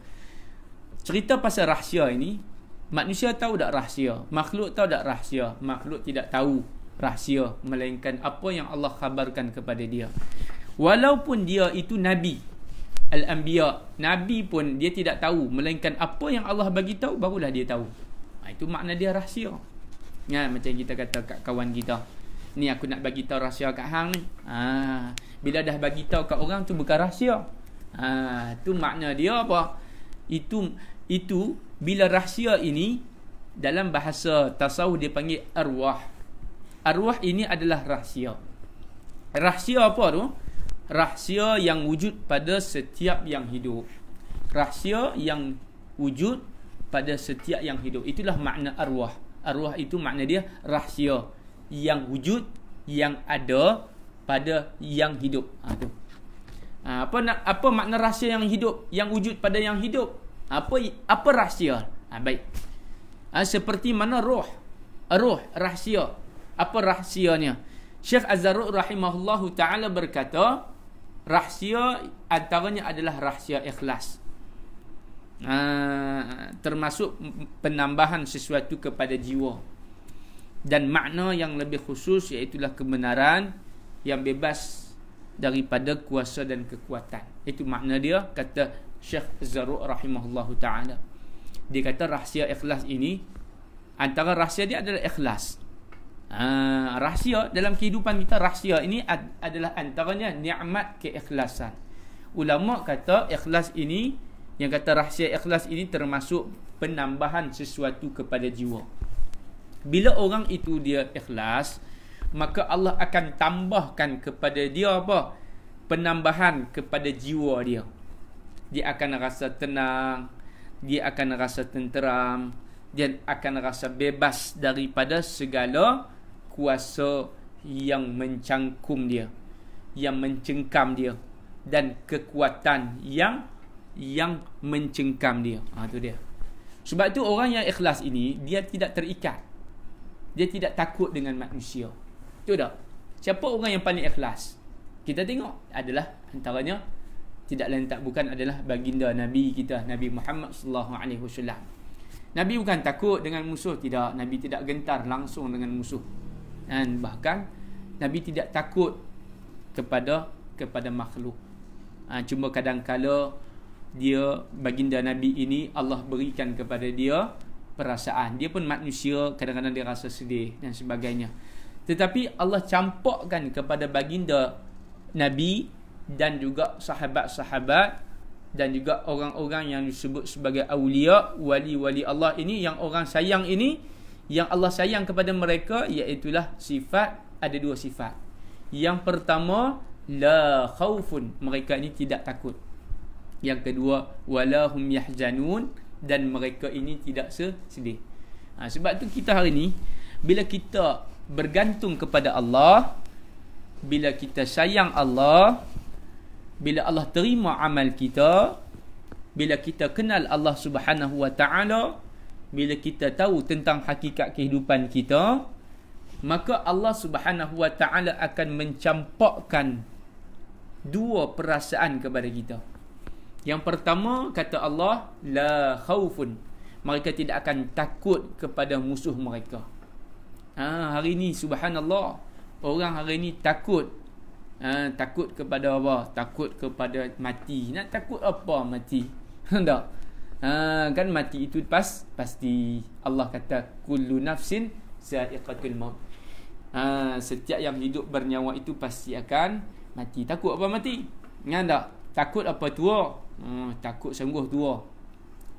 cerita pasal rahsia ini Manusia tahu tak rahsia? Makhluk tahu tak rahsia? Makhluk tidak tahu rahsia melainkan apa yang Allah khabarkan kepada dia walaupun dia itu nabi al-anbiya nabi pun dia tidak tahu melainkan apa yang Allah bagi tahu barulah dia tahu ha, itu makna dia rahsia ya macam kita kata kat kawan kita ni aku nak bagi tahu rahsia kat hang ni ha bila dah bagi tahu kat orang tu bukan rahsia ha tu makna dia apa itu itu bila rahsia ini dalam bahasa tasawuf dia panggil arwah arwah ini adalah rahsia. Rahsia apa tu? Rahsia yang wujud pada setiap yang hidup. Rahsia yang wujud pada setiap yang hidup. Itulah makna arwah. Arwah itu makna dia rahsia yang wujud yang ada pada yang hidup. Ha, tu. Ha, apa nak apa makna rahsia yang hidup yang wujud pada yang hidup? Apa apa rahsia? Ha, baik. Ha, seperti mana roh? Roh rahsia. Apa rahsianya? Syekh Azharuq rahimahullahu ta'ala berkata, rahsia antaranya adalah rahsia ikhlas. Ha, termasuk penambahan sesuatu kepada jiwa. Dan makna yang lebih khusus iaitulah kebenaran yang bebas daripada kuasa dan kekuatan. Itu makna dia kata Syekh Azharuq rahimahullahu ta'ala. Dia kata rahsia ikhlas ini, antara rahsia dia adalah ikhlas. Ah, rahsia dalam kehidupan kita rahsia ini ad- adalah antaranya nikmat keikhlasan. Ulama kata ikhlas ini yang kata rahsia ikhlas ini termasuk penambahan sesuatu kepada jiwa. Bila orang itu dia ikhlas, maka Allah akan tambahkan kepada dia apa? Penambahan kepada jiwa dia. Dia akan rasa tenang, dia akan rasa tenteram, dia akan rasa bebas daripada segala kuasa yang mencangkum dia yang mencengkam dia dan kekuatan yang yang mencengkam dia ha, tu dia sebab tu orang yang ikhlas ini dia tidak terikat dia tidak takut dengan manusia tu dah siapa orang yang paling ikhlas kita tengok adalah antaranya tidak lain tak bukan adalah baginda nabi kita nabi Muhammad sallallahu alaihi wasallam Nabi bukan takut dengan musuh tidak Nabi tidak gentar langsung dengan musuh dan bahkan nabi tidak takut kepada kepada makhluk ha, cuma kadangkala dia baginda nabi ini Allah berikan kepada dia perasaan dia pun manusia kadang-kadang dia rasa sedih dan sebagainya tetapi Allah campurkan kepada baginda nabi dan juga sahabat-sahabat dan juga orang-orang yang disebut sebagai awliya wali-wali Allah ini yang orang sayang ini yang Allah sayang kepada mereka iaitulah sifat ada dua sifat. Yang pertama la khaufun mereka ini tidak takut. Yang kedua wala hum yahzanun dan mereka ini tidak sedih. Ha, sebab tu kita hari ini. bila kita bergantung kepada Allah bila kita sayang Allah bila Allah terima amal kita bila kita kenal Allah Subhanahu wa taala bila kita tahu tentang hakikat kehidupan kita maka Allah Subhanahu Wa Taala akan mencampakkan dua perasaan kepada kita yang pertama kata Allah la khaufun mereka tidak akan takut kepada musuh mereka ha hari ini subhanallah orang hari ini takut ha, takut kepada apa takut kepada mati nak takut apa mati hendak Ha, kan mati itu pas pasti Allah kata kullu nafsin zaiqatul maut. Ha, setiap yang hidup bernyawa itu pasti akan mati. Takut apa mati? Ingat tak? Takut apa tua? Hmm, takut sungguh tua.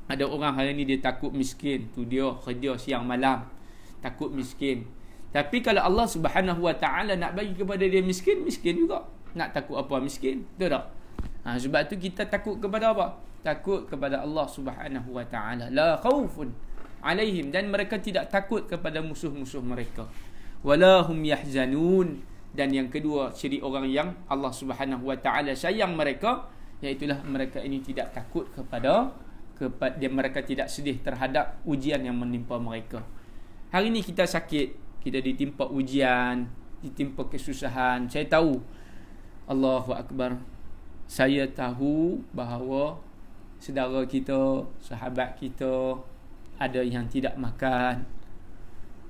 Ada orang hari ni dia takut miskin. Tu dia kerja siang malam. Takut miskin. Tapi kalau Allah Subhanahu Wa Taala nak bagi kepada dia miskin, miskin juga. Nak takut apa miskin? Betul tak? Ha, sebab tu kita takut kepada apa? takut kepada Allah Subhanahu wa taala la khaufun alaihim dan mereka tidak takut kepada musuh-musuh mereka walahum yahzanun dan yang kedua ciri orang yang Allah Subhanahu wa taala sayang mereka iaitu lah mereka ini tidak takut kepada kepada mereka tidak sedih terhadap ujian yang menimpa mereka hari ini kita sakit kita ditimpa ujian ditimpa kesusahan saya tahu Allahu akbar saya tahu bahawa saudara kita, sahabat kita ada yang tidak makan,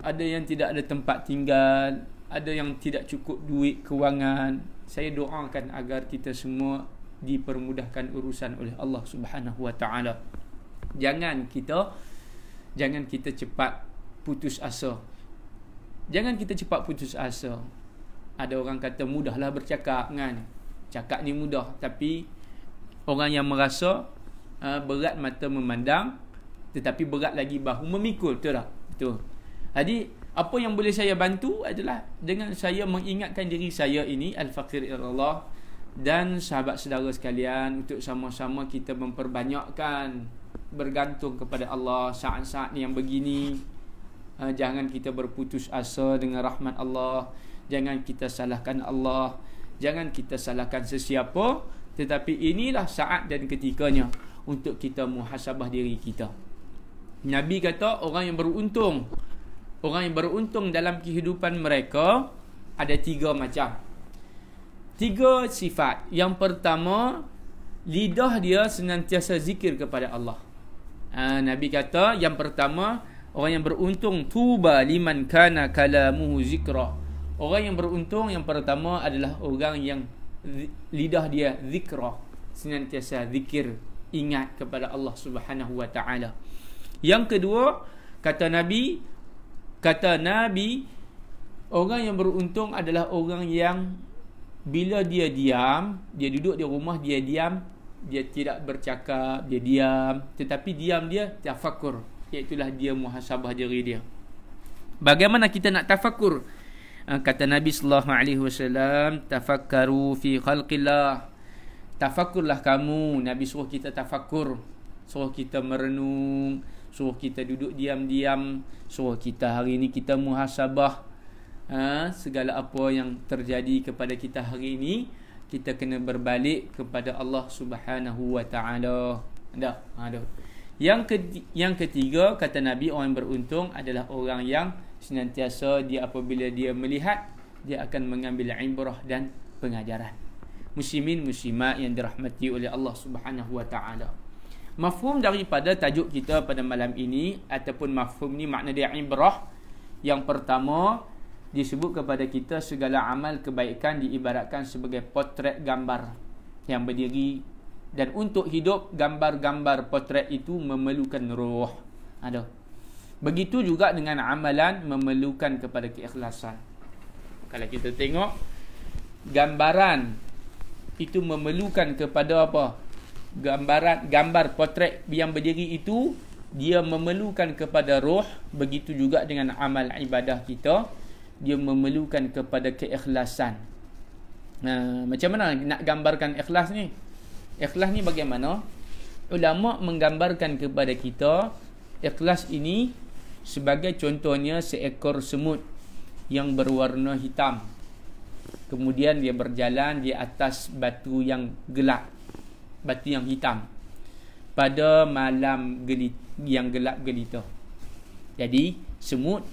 ada yang tidak ada tempat tinggal, ada yang tidak cukup duit kewangan. Saya doakan agar kita semua dipermudahkan urusan oleh Allah Subhanahu Wa Jangan kita jangan kita cepat putus asa. Jangan kita cepat putus asa. Ada orang kata mudahlah bercakap kan. Cakap ni mudah tapi orang yang merasa uh, berat mata memandang tetapi berat lagi bahu memikul betul tak betul jadi apa yang boleh saya bantu adalah dengan saya mengingatkan diri saya ini al-faqir Allah dan sahabat saudara sekalian untuk sama-sama kita memperbanyakkan bergantung kepada Allah saat-saat yang begini ah, jangan kita berputus asa dengan rahmat Allah jangan kita salahkan Allah jangan kita salahkan sesiapa tetapi inilah saat dan ketikanya untuk kita muhasabah diri kita. Nabi kata orang yang beruntung orang yang beruntung dalam kehidupan mereka ada tiga macam. Tiga sifat. Yang pertama lidah dia senantiasa zikir kepada Allah. Ha, Nabi kata yang pertama orang yang beruntung tuba liman kana kalamuhu zikra. Orang yang beruntung yang pertama adalah orang yang lidah dia zikra. Senantiasa zikir ingat kepada Allah Subhanahu wa taala. Yang kedua, kata Nabi, kata Nabi, orang yang beruntung adalah orang yang bila dia diam, dia duduk di rumah dia diam, dia tidak bercakap, dia diam, tetapi diam dia tafakur, iaitu dia muhasabah diri dia. Bagaimana kita nak tafakur? Ah, kata Nabi sallallahu alaihi wasallam, tafakkaru fi khalqillah. Tafakurlah kamu Nabi suruh kita tafakur Suruh kita merenung Suruh kita duduk diam-diam Suruh kita hari ini kita muhasabah ha? Segala apa yang terjadi kepada kita hari ini Kita kena berbalik kepada Allah subhanahu wa ta'ala Dah, ha, yang ketiga, yang ketiga kata Nabi orang yang beruntung adalah orang yang senantiasa dia apabila dia melihat dia akan mengambil ibrah dan pengajaran muslimin muslimat yang dirahmati oleh Allah Subhanahu wa taala. Mafhum daripada tajuk kita pada malam ini ataupun mafhum ni makna dia ibrah yang pertama disebut kepada kita segala amal kebaikan diibaratkan sebagai potret gambar yang berdiri dan untuk hidup gambar-gambar potret itu memerlukan roh. Ada. Begitu juga dengan amalan memerlukan kepada keikhlasan. Kalau kita tengok gambaran itu memerlukan kepada apa? Gambaran, gambar potret yang berdiri itu dia memerlukan kepada roh begitu juga dengan amal ibadah kita dia memerlukan kepada keikhlasan. Nah, ha, macam mana nak gambarkan ikhlas ni? Ikhlas ni bagaimana? Ulama menggambarkan kepada kita ikhlas ini sebagai contohnya seekor semut yang berwarna hitam. Kemudian dia berjalan di atas batu yang gelap. Batu yang hitam. Pada malam gelit, yang gelap gelita. Jadi semut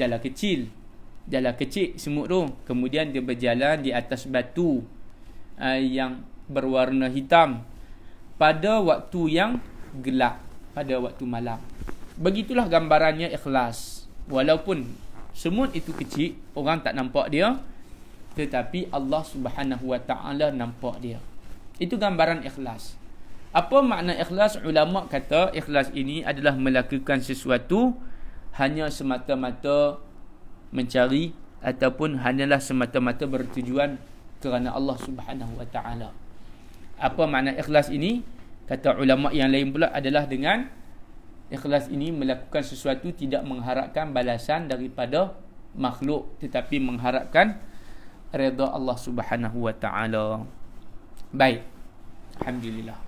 jala kecil. jala kecil semut tu. Kemudian dia berjalan di atas batu uh, yang berwarna hitam. Pada waktu yang gelap. Pada waktu malam. Begitulah gambarannya ikhlas. Walaupun semut itu kecil, orang tak nampak dia tetapi Allah Subhanahu Wa Taala nampak dia. Itu gambaran ikhlas. Apa makna ikhlas? Ulama kata ikhlas ini adalah melakukan sesuatu hanya semata-mata mencari ataupun hanyalah semata-mata bertujuan kerana Allah Subhanahu Wa Taala. Apa makna ikhlas ini? Kata ulama yang lain pula adalah dengan ikhlas ini melakukan sesuatu tidak mengharapkan balasan daripada makhluk tetapi mengharapkan redha Allah Subhanahu Wa Taala. Baik. Alhamdulillah.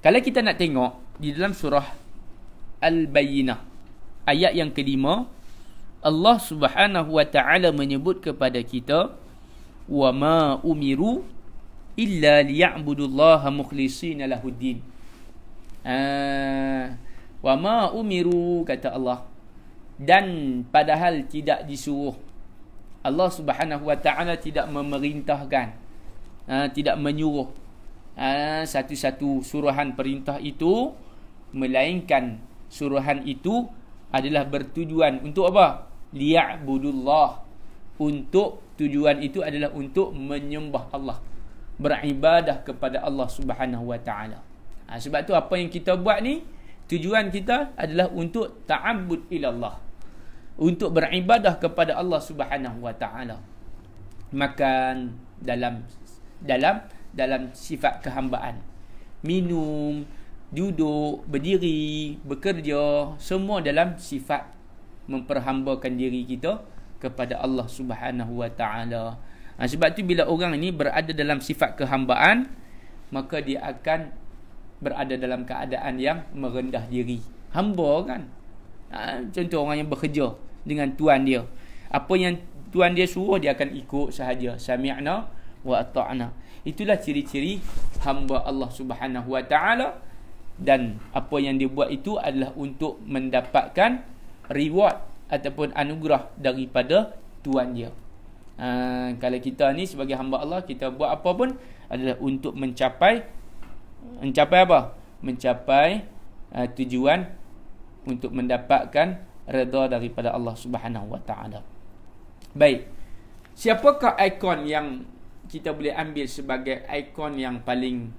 Kalau kita nak tengok di dalam surah Al-Bayyinah ayat yang kelima Allah Subhanahu Wa Taala menyebut kepada kita wa ma umiru illa liya'budullaha mukhlishina lahuddin. Ah wa ma umiru kata Allah dan padahal tidak disuruh Allah Subhanahu Wa Taala tidak memerintahkan ha, tidak menyuruh ha, satu-satu suruhan perintah itu melainkan suruhan itu adalah bertujuan untuk apa liya'budullah untuk tujuan itu adalah untuk menyembah Allah beribadah kepada Allah Subhanahu Wa Taala ha, sebab tu apa yang kita buat ni tujuan kita adalah untuk ta'abbud ilallah untuk beribadah kepada Allah Subhanahu wa taala. Makan dalam dalam dalam sifat kehambaan. Minum, duduk, berdiri, bekerja, semua dalam sifat memperhambakan diri kita kepada Allah Subhanahu wa taala. Ha, sebab tu bila orang ini berada dalam sifat kehambaan, maka dia akan berada dalam keadaan yang merendah diri. Hamba kan? ha, contoh orang yang bekerja dengan tuan dia apa yang tuan dia suruh dia akan ikut sahaja sami'na wa ata'na itulah ciri-ciri hamba Allah Subhanahu wa taala dan apa yang dia buat itu adalah untuk mendapatkan reward ataupun anugerah daripada tuan dia ha, kalau kita ni sebagai hamba Allah kita buat apa pun adalah untuk mencapai mencapai apa mencapai uh, tujuan untuk mendapatkan reda daripada Allah Subhanahu Wa Taala. Baik. Siapakah ikon yang kita boleh ambil sebagai ikon yang paling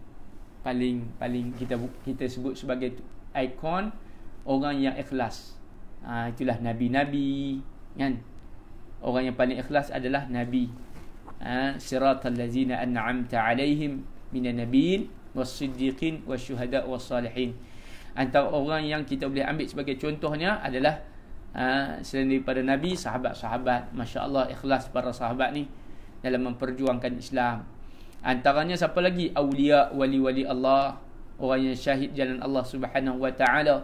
paling paling kita kita sebut sebagai ikon orang yang ikhlas. Ha, itulah nabi-nabi kan. Orang yang paling ikhlas adalah nabi. Ha, siratal ladzina an'amta 'alaihim minan nabiyyin was-siddiqin was-syuhada was-salihin antara orang yang kita boleh ambil sebagai contohnya adalah uh, selain daripada Nabi, sahabat-sahabat. Masya Allah ikhlas para sahabat ni dalam memperjuangkan Islam. Antaranya siapa lagi? Awliya wali-wali Allah. Orang yang syahid jalan Allah subhanahu wa ta'ala.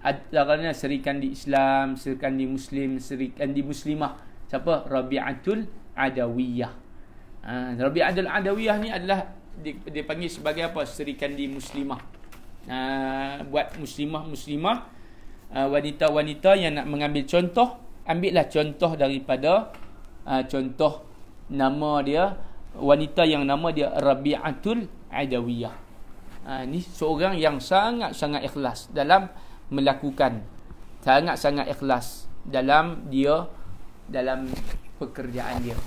Antaranya serikan di Islam, serikan di Muslim, serikan di Muslimah. Siapa? Rabi'atul Adawiyah. Uh, Rabi'atul Adawiyah ni adalah dipanggil sebagai apa? Serikan di Muslimah uh, buat muslimah-muslimah uh, wanita-wanita yang nak mengambil contoh ambillah contoh daripada uh, contoh nama dia wanita yang nama dia Rabi'atul Adawiyah uh, ni seorang yang sangat-sangat ikhlas dalam melakukan sangat-sangat ikhlas dalam dia dalam pekerjaan dia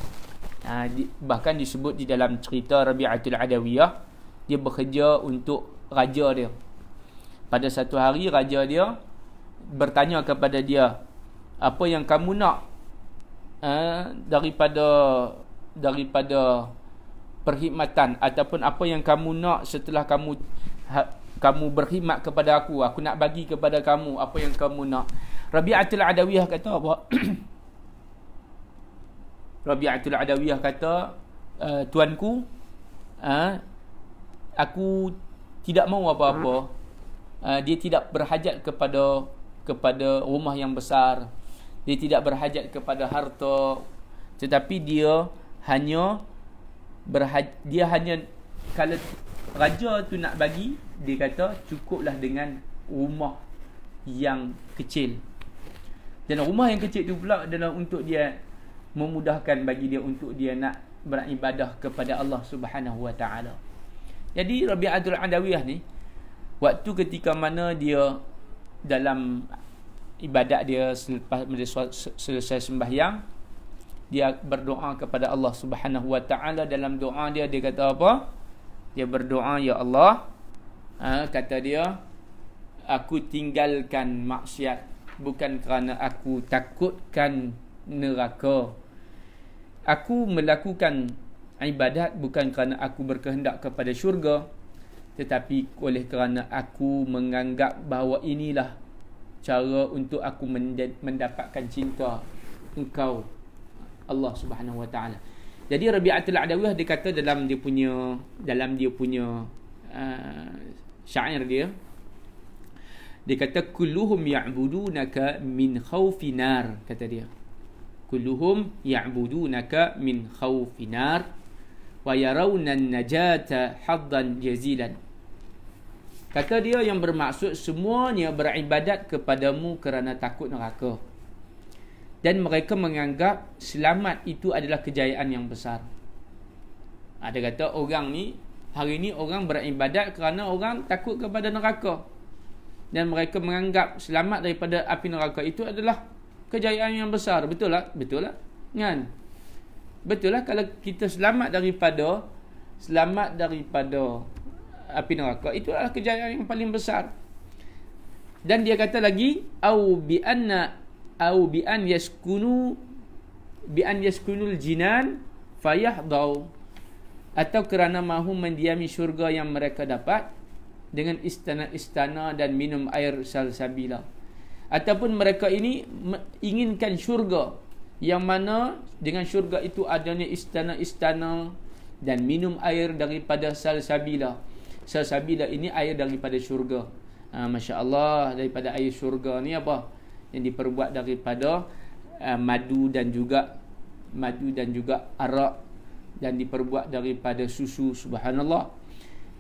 Ha, di, bahkan disebut di dalam cerita Rabi'atul Adawiyah dia bekerja untuk raja dia pada satu hari raja dia bertanya kepada dia, apa yang kamu nak ha, daripada daripada perkhidmatan ataupun apa yang kamu nak setelah kamu ha, kamu berkhidmat kepada aku, aku nak bagi kepada kamu apa yang kamu nak. Rabi'atul Adawiyah kata apa? Rabi'atul Adawiyah kata, eh, tuanku, uh, aku tidak mahu apa-apa. Hmm. Uh, dia tidak berhajat kepada kepada rumah yang besar dia tidak berhajat kepada harta tetapi dia hanya berhaj, dia hanya kalau raja tu nak bagi dia kata cukuplah dengan rumah yang kecil dan rumah yang kecil tu pula adalah untuk dia memudahkan bagi dia untuk dia nak beribadah kepada Allah Subhanahu Wa Taala. Jadi Rabi'atul Adawiyah ni waktu ketika mana dia dalam ibadat dia selepas selesai sembahyang dia berdoa kepada Allah Subhanahu Wa Taala dalam doa dia dia kata apa dia berdoa ya Allah ha, kata dia aku tinggalkan maksiat bukan kerana aku takutkan neraka aku melakukan ibadat bukan kerana aku berkehendak kepada syurga tetapi oleh kerana aku menganggap bahawa inilah cara untuk aku mendapatkan cinta engkau Allah Subhanahu Wa Taala. Jadi Rabi'atul Adawiyah dia kata dalam dia punya dalam dia punya uh, syair dia dia kata kulluhum ya'budunaka min khawfi nar kata dia. Kulluhum ya'budunaka min khawfi nar wa yarawna an-najata haddan jazilan. Kata dia yang bermaksud semuanya beribadat kepadamu kerana takut neraka. Dan mereka menganggap selamat itu adalah kejayaan yang besar. Ada ha, kata orang ni, hari ni orang beribadat kerana orang takut kepada neraka. Dan mereka menganggap selamat daripada api neraka itu adalah kejayaan yang besar. Betul lah? Betul lah? Kan? Betul lah kalau kita selamat daripada, selamat daripada api neraka itu adalah kejayaan yang paling besar dan dia kata lagi au bi anna au bi an yaskunu bi an yaskunul jinan fayahdau atau kerana mahu mendiami syurga yang mereka dapat dengan istana-istana dan minum air salsabila ataupun mereka ini inginkan syurga yang mana dengan syurga itu adanya istana-istana dan minum air daripada salsabila. Sasabila ini air daripada syurga ha, ah, Masya Allah Daripada air syurga ni apa Yang diperbuat daripada uh, Madu dan juga Madu dan juga arak Dan diperbuat daripada susu Subhanallah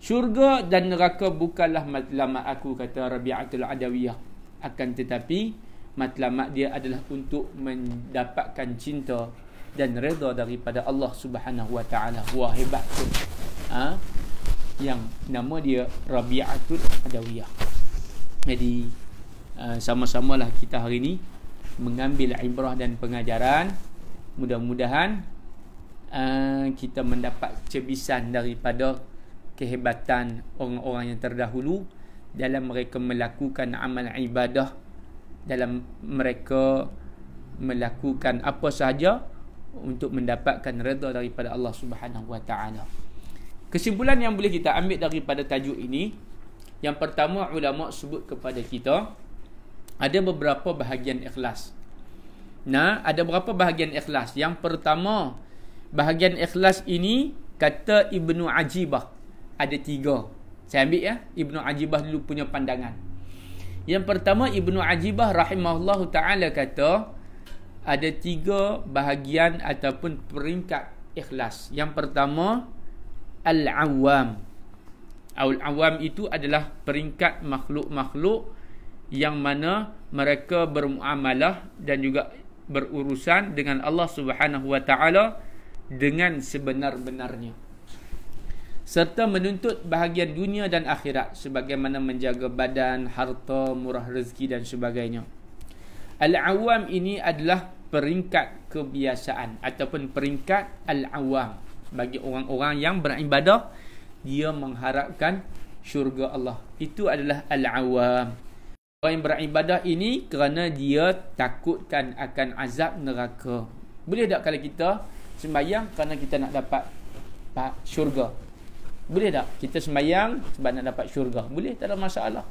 Syurga dan neraka bukanlah matlamat aku Kata Rabi'atul Adawiyah Akan tetapi Matlamat dia adalah untuk mendapatkan cinta dan redha daripada Allah Subhanahu Wa Taala. Wah hebat tu. Ha? yang nama dia Rabi'atul Adawiyah. Jadi eh, sama sama lah kita hari ini mengambil ibrah dan pengajaran. Mudah-mudahan eh, kita mendapat cebisan daripada kehebatan orang-orang yang terdahulu dalam mereka melakukan amal ibadah dalam mereka melakukan apa sahaja untuk mendapatkan reda daripada Allah Subhanahu wa taala. Kesimpulan yang boleh kita ambil daripada tajuk ini Yang pertama ulama' sebut kepada kita Ada beberapa bahagian ikhlas Nah, ada beberapa bahagian ikhlas? Yang pertama, bahagian ikhlas ini kata Ibnu Ajibah. Ada tiga. Saya ambil ya. Ibnu Ajibah dulu punya pandangan. Yang pertama, Ibnu Ajibah rahimahullah ta'ala kata, ada tiga bahagian ataupun peringkat ikhlas. Yang pertama, al-awam. Al-awam itu adalah peringkat makhluk-makhluk yang mana mereka bermuamalah dan juga berurusan dengan Allah Subhanahu wa taala dengan sebenar-benarnya serta menuntut bahagian dunia dan akhirat sebagaimana menjaga badan, harta, murah rezeki dan sebagainya. Al-awam ini adalah peringkat kebiasaan ataupun peringkat al-awam bagi orang-orang yang beribadah dia mengharapkan syurga Allah itu adalah al-awam orang yang beribadah ini kerana dia takutkan akan azab neraka boleh tak kalau kita sembahyang kerana kita nak dapat syurga boleh tak kita sembahyang sebab nak dapat syurga boleh tak ada masalah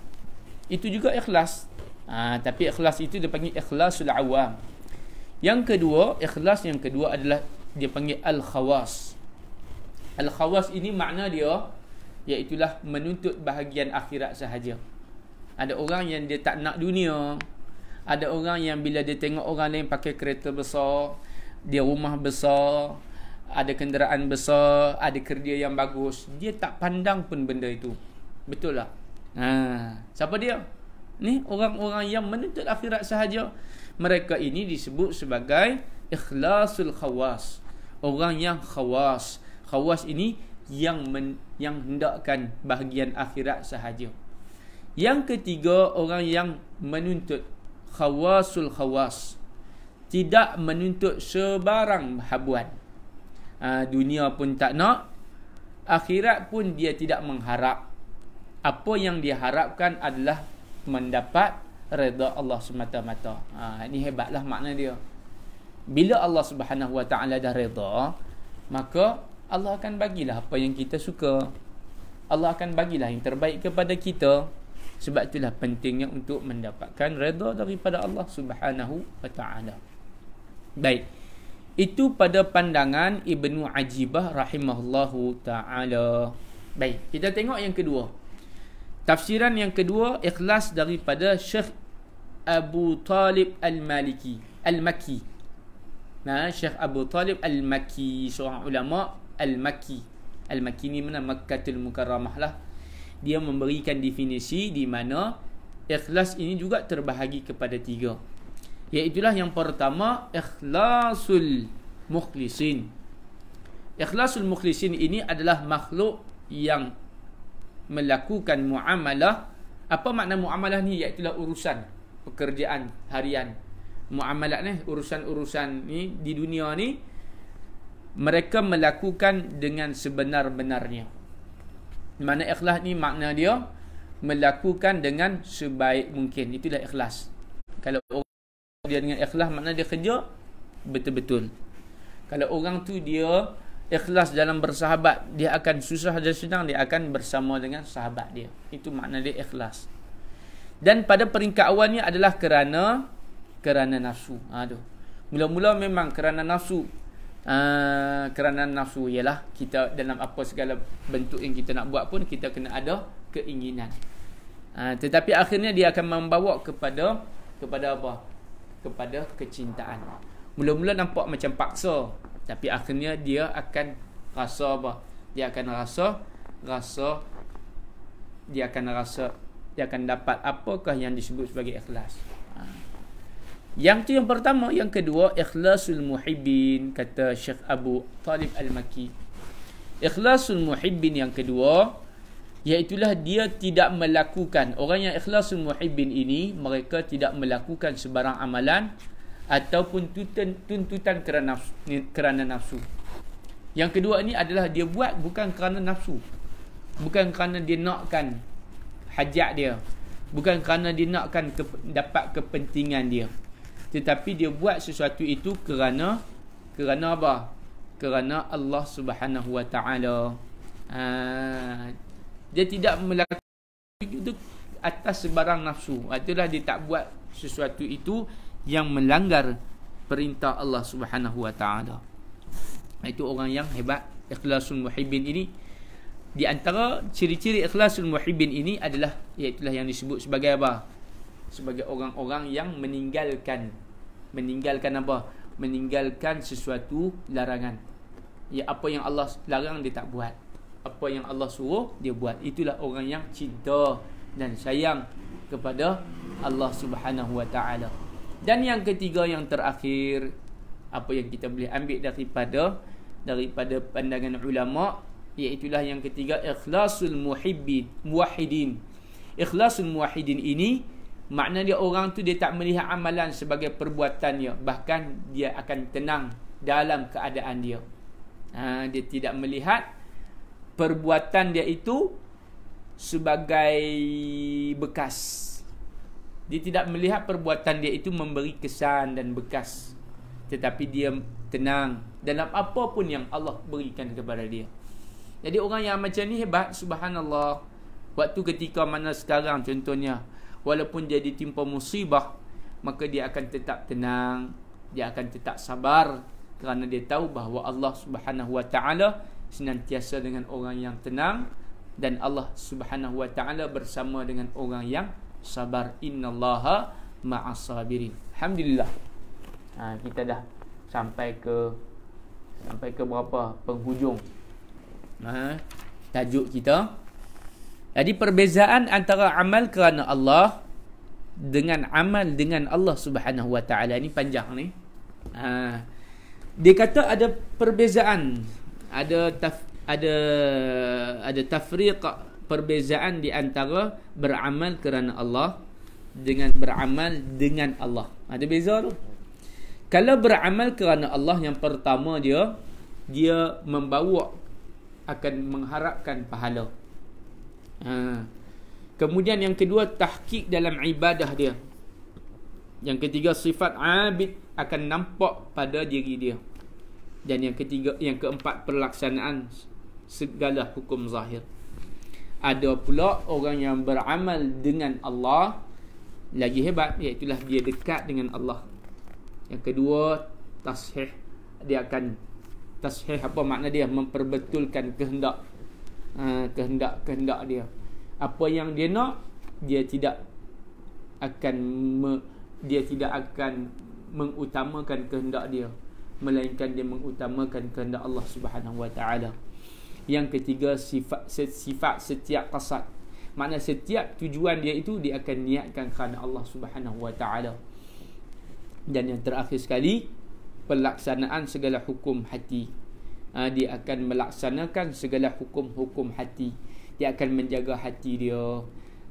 itu juga ikhlas ha, tapi ikhlas itu dia panggil ikhlasul awam yang kedua ikhlas yang kedua adalah dia panggil al-khawas Al-Khawas ini makna dia Iaitulah menuntut bahagian akhirat sahaja Ada orang yang dia tak nak dunia Ada orang yang bila dia tengok orang lain pakai kereta besar Dia rumah besar Ada kenderaan besar Ada kerja yang bagus Dia tak pandang pun benda itu Betul lah ha. Siapa dia? Ni orang-orang yang menuntut akhirat sahaja Mereka ini disebut sebagai Ikhlasul khawas Orang yang khawas khawas ini yang men, yang hendakkan bahagian akhirat sahaja. Yang ketiga orang yang menuntut khawasul khawas tidak menuntut sebarang habuan. Ha, dunia pun tak nak, akhirat pun dia tidak mengharap. Apa yang dia harapkan adalah mendapat redha Allah semata-mata. Ha, ini hebatlah makna dia. Bila Allah Subhanahu Wa Taala dah redha, maka Allah akan bagilah apa yang kita suka. Allah akan bagilah yang terbaik kepada kita. Sebab itulah pentingnya untuk mendapatkan redha daripada Allah Subhanahu wa taala. Baik. Itu pada pandangan Ibnu Ajibah rahimahullahu taala. Baik, kita tengok yang kedua. Tafsiran yang kedua ikhlas daripada Syekh Abu Talib Al-Maliki, Al-Makki. Nah, Syekh Abu Talib Al-Makki seorang ulama Al-Makki. Al-Makki ni mana Makkatul Mukarramah lah. Dia memberikan definisi di mana ikhlas ini juga terbahagi kepada tiga. Iaitulah yang pertama, ikhlasul mukhlisin. Ikhlasul mukhlisin ini adalah makhluk yang melakukan muamalah. Apa makna muamalah ni? Iaitulah urusan pekerjaan harian. Muamalah ni, urusan-urusan ni di dunia ni, mereka melakukan dengan sebenar-benarnya. Mana ikhlas ni makna dia melakukan dengan sebaik mungkin. Itulah ikhlas. Kalau orang dia dengan ikhlas makna dia kerja betul-betul. Kalau orang tu dia ikhlas dalam bersahabat, dia akan susah dan senang dia akan bersama dengan sahabat dia. Itu makna dia ikhlas. Dan pada peringkat awalnya adalah kerana kerana nafsu. Aduh. Mula-mula memang kerana nafsu Ah, kerana nafsu ialah kita dalam apa segala bentuk yang kita nak buat pun kita kena ada keinginan. Uh, tetapi akhirnya dia akan membawa kepada kepada apa? kepada kecintaan. Mula-mula nampak macam paksa, tapi akhirnya dia akan rasa apa? Dia akan rasa rasa dia akan rasa dia akan dapat apakah yang disebut sebagai ikhlas. Yang tu yang pertama, yang kedua ikhlasul muhibbin kata Syekh Abu Talib Al-Maki. Ikhlasul muhibbin yang kedua iaitu dia tidak melakukan orang yang ikhlasul muhibbin ini mereka tidak melakukan sebarang amalan ataupun tuntutan, tuntutan kerana nafsu, kerana nafsu. Yang kedua ni adalah dia buat bukan kerana nafsu. Bukan kerana dia nakkan hajat dia. Bukan kerana dia nakkan ke, dapat kepentingan dia tetapi dia buat sesuatu itu kerana kerana apa kerana Allah Subhanahu Wa Taala ha. dia tidak melakukan itu atas sebarang nafsu itulah dia tak buat sesuatu itu yang melanggar perintah Allah Subhanahu Wa Taala itu orang yang hebat ikhlasul muhibbin ini di antara ciri-ciri ikhlasul muhibbin ini adalah iaitu yang disebut sebagai apa sebagai orang-orang yang meninggalkan meninggalkan apa meninggalkan sesuatu larangan ya apa yang Allah larang dia tak buat apa yang Allah suruh dia buat itulah orang yang cinta dan sayang kepada Allah Subhanahu Wa Taala dan yang ketiga yang terakhir apa yang kita boleh ambil daripada daripada pandangan ulama iaitu yang ketiga ikhlasul muhibbin muwahhidin ikhlasul muwahhidin ini Makna dia orang tu dia tak melihat amalan sebagai perbuatan dia. Bahkan dia akan tenang dalam keadaan dia. Ha, dia tidak melihat perbuatan dia itu sebagai bekas. Dia tidak melihat perbuatan dia itu memberi kesan dan bekas. Tetapi dia tenang dalam apa pun yang Allah berikan kepada dia. Jadi orang yang macam ni hebat subhanallah. Waktu ketika mana sekarang contohnya walaupun dia ditimpa musibah maka dia akan tetap tenang dia akan tetap sabar kerana dia tahu bahawa Allah Subhanahu wa taala senantiasa dengan orang yang tenang dan Allah Subhanahu wa taala bersama dengan orang yang sabar innallaha ma'as sabirin alhamdulillah ha, kita dah sampai ke sampai ke berapa penghujung ha, tajuk kita jadi perbezaan antara amal kerana Allah dengan amal dengan Allah Subhanahu Wa Taala ni panjang ni. Ha. Dia kata ada perbezaan, ada taf, ada ada tafriq perbezaan di antara beramal kerana Allah dengan beramal dengan Allah. Ada beza tu. Kalau beramal kerana Allah yang pertama dia dia membawa akan mengharapkan pahala. Ha. Kemudian yang kedua tahqiq dalam ibadah dia. Yang ketiga sifat abid akan nampak pada diri dia. Dan yang ketiga yang keempat perlaksanaan segala hukum zahir. Ada pula orang yang beramal dengan Allah lagi hebat iaitu dia dekat dengan Allah. Yang kedua tasheh dia akan tasheh apa makna dia memperbetulkan kehendak kehendak-kehendak uh, dia apa yang dia nak dia tidak akan me, dia tidak akan mengutamakan kehendak dia melainkan dia mengutamakan kehendak Allah Subhanahu wa taala yang ketiga sifat sifat setiap qasad mana setiap tujuan dia itu dia akan niatkan kepada Allah Subhanahu wa taala dan yang terakhir sekali pelaksanaan segala hukum hati Ah, dia akan melaksanakan segala hukum-hukum hati. Dia akan menjaga hati dia.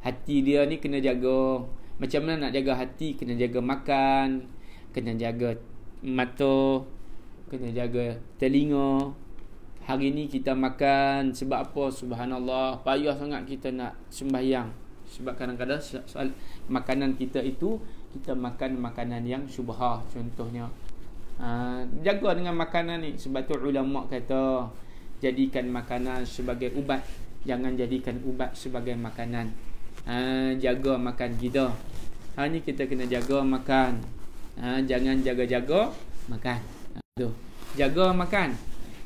Hati dia ni kena jaga. Macam mana nak jaga hati? Kena jaga makan, kena jaga mata, kena jaga telinga. Hari ni kita makan sebab apa? Subhanallah, payah sangat kita nak sembahyang. Sebab kadang-kadang soal makanan kita itu kita makan makanan yang syubhah contohnya Ha, jaga dengan makanan ni sebab tu ulama kata jadikan makanan sebagai ubat jangan jadikan ubat sebagai makanan ha, jaga makan kita ha, ni kita kena jaga makan ha, jangan jaga-jaga makan ha, tu jaga makan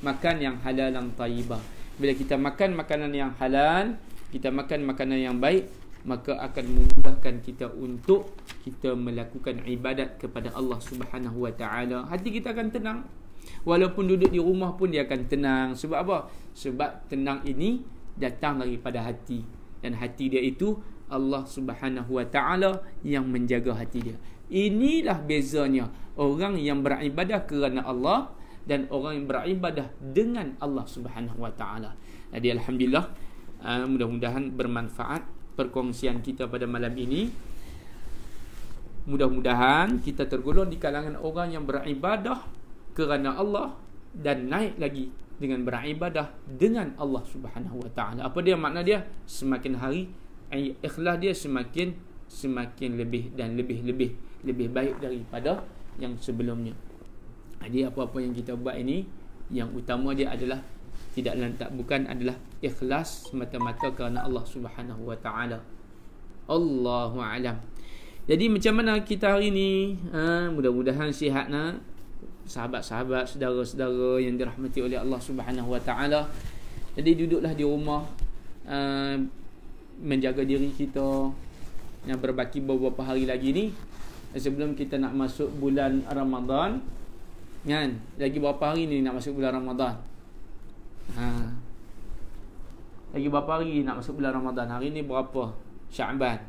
makan yang halal dan tayyibah bila kita makan makanan yang halal kita makan makanan yang baik maka akan memudahkan kita untuk kita melakukan ibadat kepada Allah Subhanahu wa taala. Hati kita akan tenang. Walaupun duduk di rumah pun dia akan tenang. Sebab apa? Sebab tenang ini datang daripada hati. Dan hati dia itu Allah Subhanahu wa taala yang menjaga hati dia. Inilah bezanya orang yang beribadah kerana Allah dan orang yang beribadah dengan Allah Subhanahu wa taala. Jadi alhamdulillah uh, mudah-mudahan bermanfaat perkongsian kita pada malam ini Mudah-mudahan kita tergolong di kalangan orang yang beribadah kerana Allah dan naik lagi dengan beribadah dengan Allah Subhanahu Wa Taala. Apa dia makna dia? Semakin hari eh, ikhlas dia semakin semakin lebih dan lebih lebih lebih baik daripada yang sebelumnya. Jadi apa-apa yang kita buat ini yang utama dia adalah tidak tak bukan adalah ikhlas semata-mata kerana Allah Subhanahu wa taala. Allahu alam. Jadi macam mana kita hari ini? Ha, mudah-mudahan sihat nak sahabat-sahabat, saudara-saudara yang dirahmati oleh Allah Subhanahu wa taala. Jadi duduklah di rumah ha, menjaga diri kita yang berbaki beberapa hari lagi ni sebelum kita nak masuk bulan Ramadan kan lagi berapa hari ni nak masuk bulan Ramadan Ha. Lagi berapa hari nak masuk bulan Ramadan? Hari ni berapa? Syaban.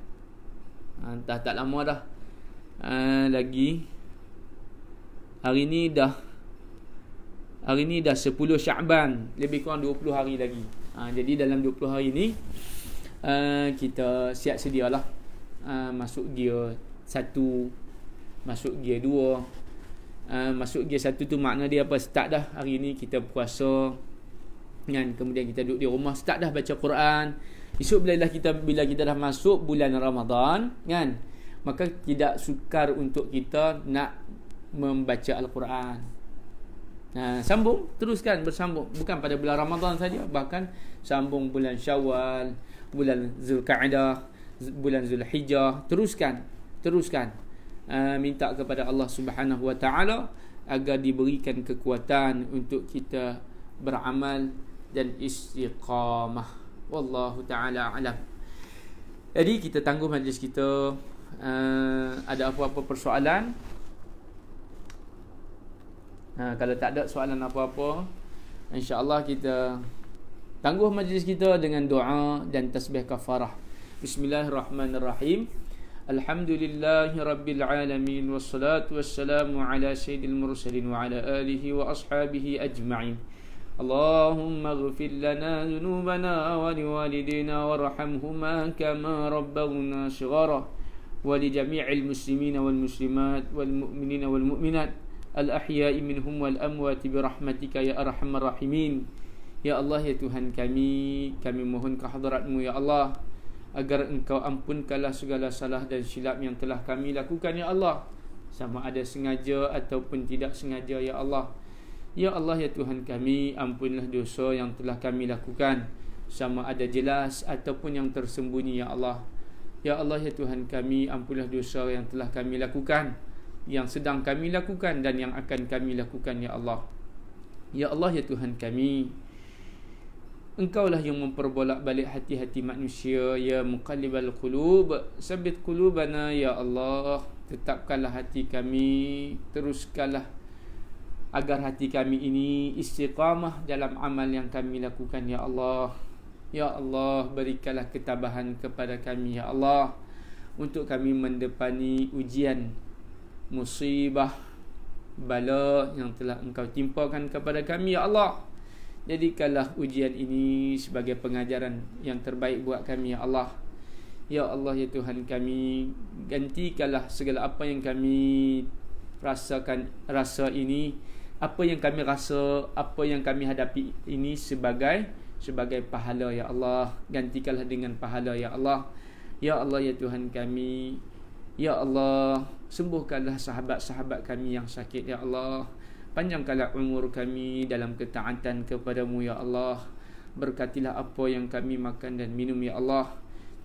Ha, dah tak lama dah. Ha, lagi hari ni dah hari ni dah 10 Syaban, lebih kurang 20 hari lagi. Ha, jadi dalam 20 hari ni uh, kita siap sedialah uh, ha, masuk dia satu masuk dia dua uh, masuk dia satu tu makna dia apa start dah hari ni kita puasa kan kemudian kita duduk di rumah start dah baca Quran esok bila kita bila kita dah masuk bulan Ramadan kan maka tidak sukar untuk kita nak membaca al-Quran Nah, sambung teruskan bersambung bukan pada bulan Ramadan saja bahkan sambung bulan Syawal bulan Zulkaadah bulan Zulhijjah teruskan teruskan uh, minta kepada Allah Subhanahu wa taala agar diberikan kekuatan untuk kita beramal dan istiqamah wallahu taala alam jadi kita tangguh majlis kita uh, ada apa-apa persoalan uh, kalau tak ada soalan apa-apa insyaallah kita tangguh majlis kita dengan doa dan tasbih kafarah bismillahirrahmanirrahim الحمد لله رب العالمين والصلاة والسلام على سيد المرسلين وعلى آله وأصحابه أجمعين اللهم اغفر لنا ذنوبنا ولوالدينا وارحمهما كما ربونا صغارا ولجميع المسلمين والمسلمات والمؤمنين والمؤمنات الأحياء منهم والأموات برحمتك يا أرحم الراحمين يا الله يا تهان kami kami mohon kehadiratmu ya Allah agar engkau ampunkanlah segala salah dan silap yang telah kami lakukan ya Allah sama ada sengaja ataupun tidak sengaja ya Allah Ya Allah ya Tuhan kami ampunlah dosa yang telah kami lakukan sama ada jelas ataupun yang tersembunyi ya Allah. Ya Allah ya Tuhan kami ampunlah dosa yang telah kami lakukan yang sedang kami lakukan dan yang akan kami lakukan ya Allah. Ya Allah ya Tuhan kami Engkaulah yang memperbolak-balik hati-hati manusia ya muqallibal qulub sabit qulubana ya Allah tetapkanlah hati kami teruskanlah agar hati kami ini istiqamah dalam amal yang kami lakukan ya Allah. Ya Allah, berikanlah ketabahan kepada kami ya Allah untuk kami mendepani ujian musibah bala yang telah engkau timpakan kepada kami ya Allah. Jadikanlah ujian ini sebagai pengajaran yang terbaik buat kami ya Allah. Ya Allah ya Tuhan kami, gantikanlah segala apa yang kami rasakan rasa ini apa yang kami rasa, apa yang kami hadapi ini sebagai sebagai pahala ya Allah. Gantikanlah dengan pahala ya Allah. Ya Allah ya Tuhan kami. Ya Allah, sembuhkanlah sahabat-sahabat kami yang sakit ya Allah. Panjangkanlah umur kami dalam ketaatan kepadamu ya Allah. Berkatilah apa yang kami makan dan minum ya Allah.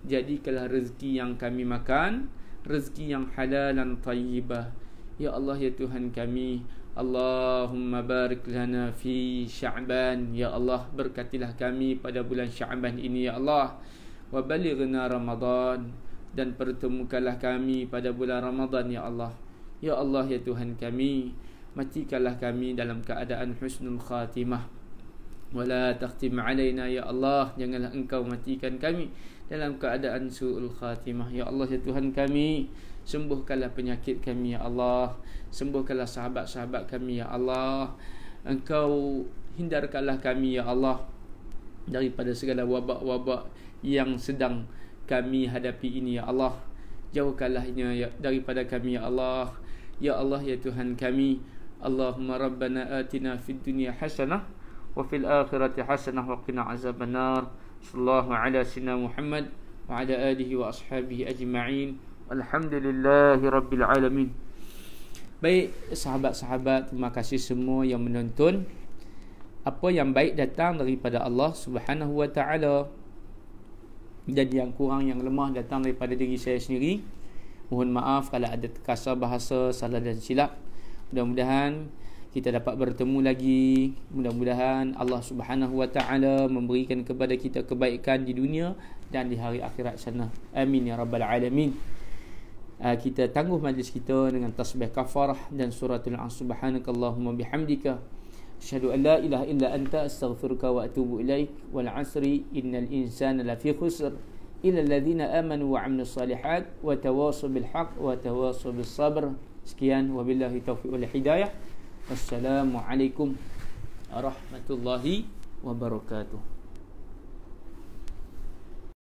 Jadikanlah rezeki yang kami makan rezeki yang halal dan tayyibah. Ya Allah ya Tuhan kami, Allahumma barik lana fi sya'ban Ya Allah berkatilah kami pada bulan sya'ban ini Ya Allah Wa balighna ramadhan Dan pertemukanlah kami pada bulan ramadhan Ya Allah Ya Allah ya Tuhan kami Matikanlah kami dalam keadaan husnul khatimah Wa la takhtim ya Allah Janganlah engkau matikan kami Dalam keadaan su'ul khatimah Ya Allah ya Tuhan kami Sembuhkanlah penyakit kami ya Allah Sembuhkanlah sahabat-sahabat kami ya Allah Engkau hindarkanlah kami ya Allah Daripada segala wabak-wabak yang sedang kami hadapi ini ya Allah Jauhkanlahnya ya, daripada kami ya Allah Ya Allah ya Tuhan kami Allahumma Rabbana atina fid dunya hasanah Wa fil akhirati hasanah wa qina azab an-nar Sallallahu ala sinna Muhammad Wa ala alihi wa ashabihi ajma'in Alhamdulillahi Rabbil Alamin Baik sahabat-sahabat Terima kasih semua yang menonton Apa yang baik datang daripada Allah Subhanahu Wa Taala Dan yang kurang yang lemah datang daripada diri saya sendiri Mohon maaf kalau ada kasar bahasa, salah dan silap Mudah-mudahan kita dapat bertemu lagi Mudah-mudahan Allah subhanahu wa ta'ala Memberikan kepada kita kebaikan di dunia Dan di hari akhirat sana Amin ya Rabbal Alamin Uh, kita tangguh majlis kita dengan tasbih kafarah dan suratul subhanakallahumma bihamdika asyhadu an ilaha illa anta astaghfiruka wa atubu ilaik wal asri innal insana lafi khusr illa alladhina amanu wa amilus salihat wa tawasaw bil haqq wa tawasaw bis sabr sekian wabillahi taufiq wal hidayah wassalamu alaikum warahmatullahi wabarakatuh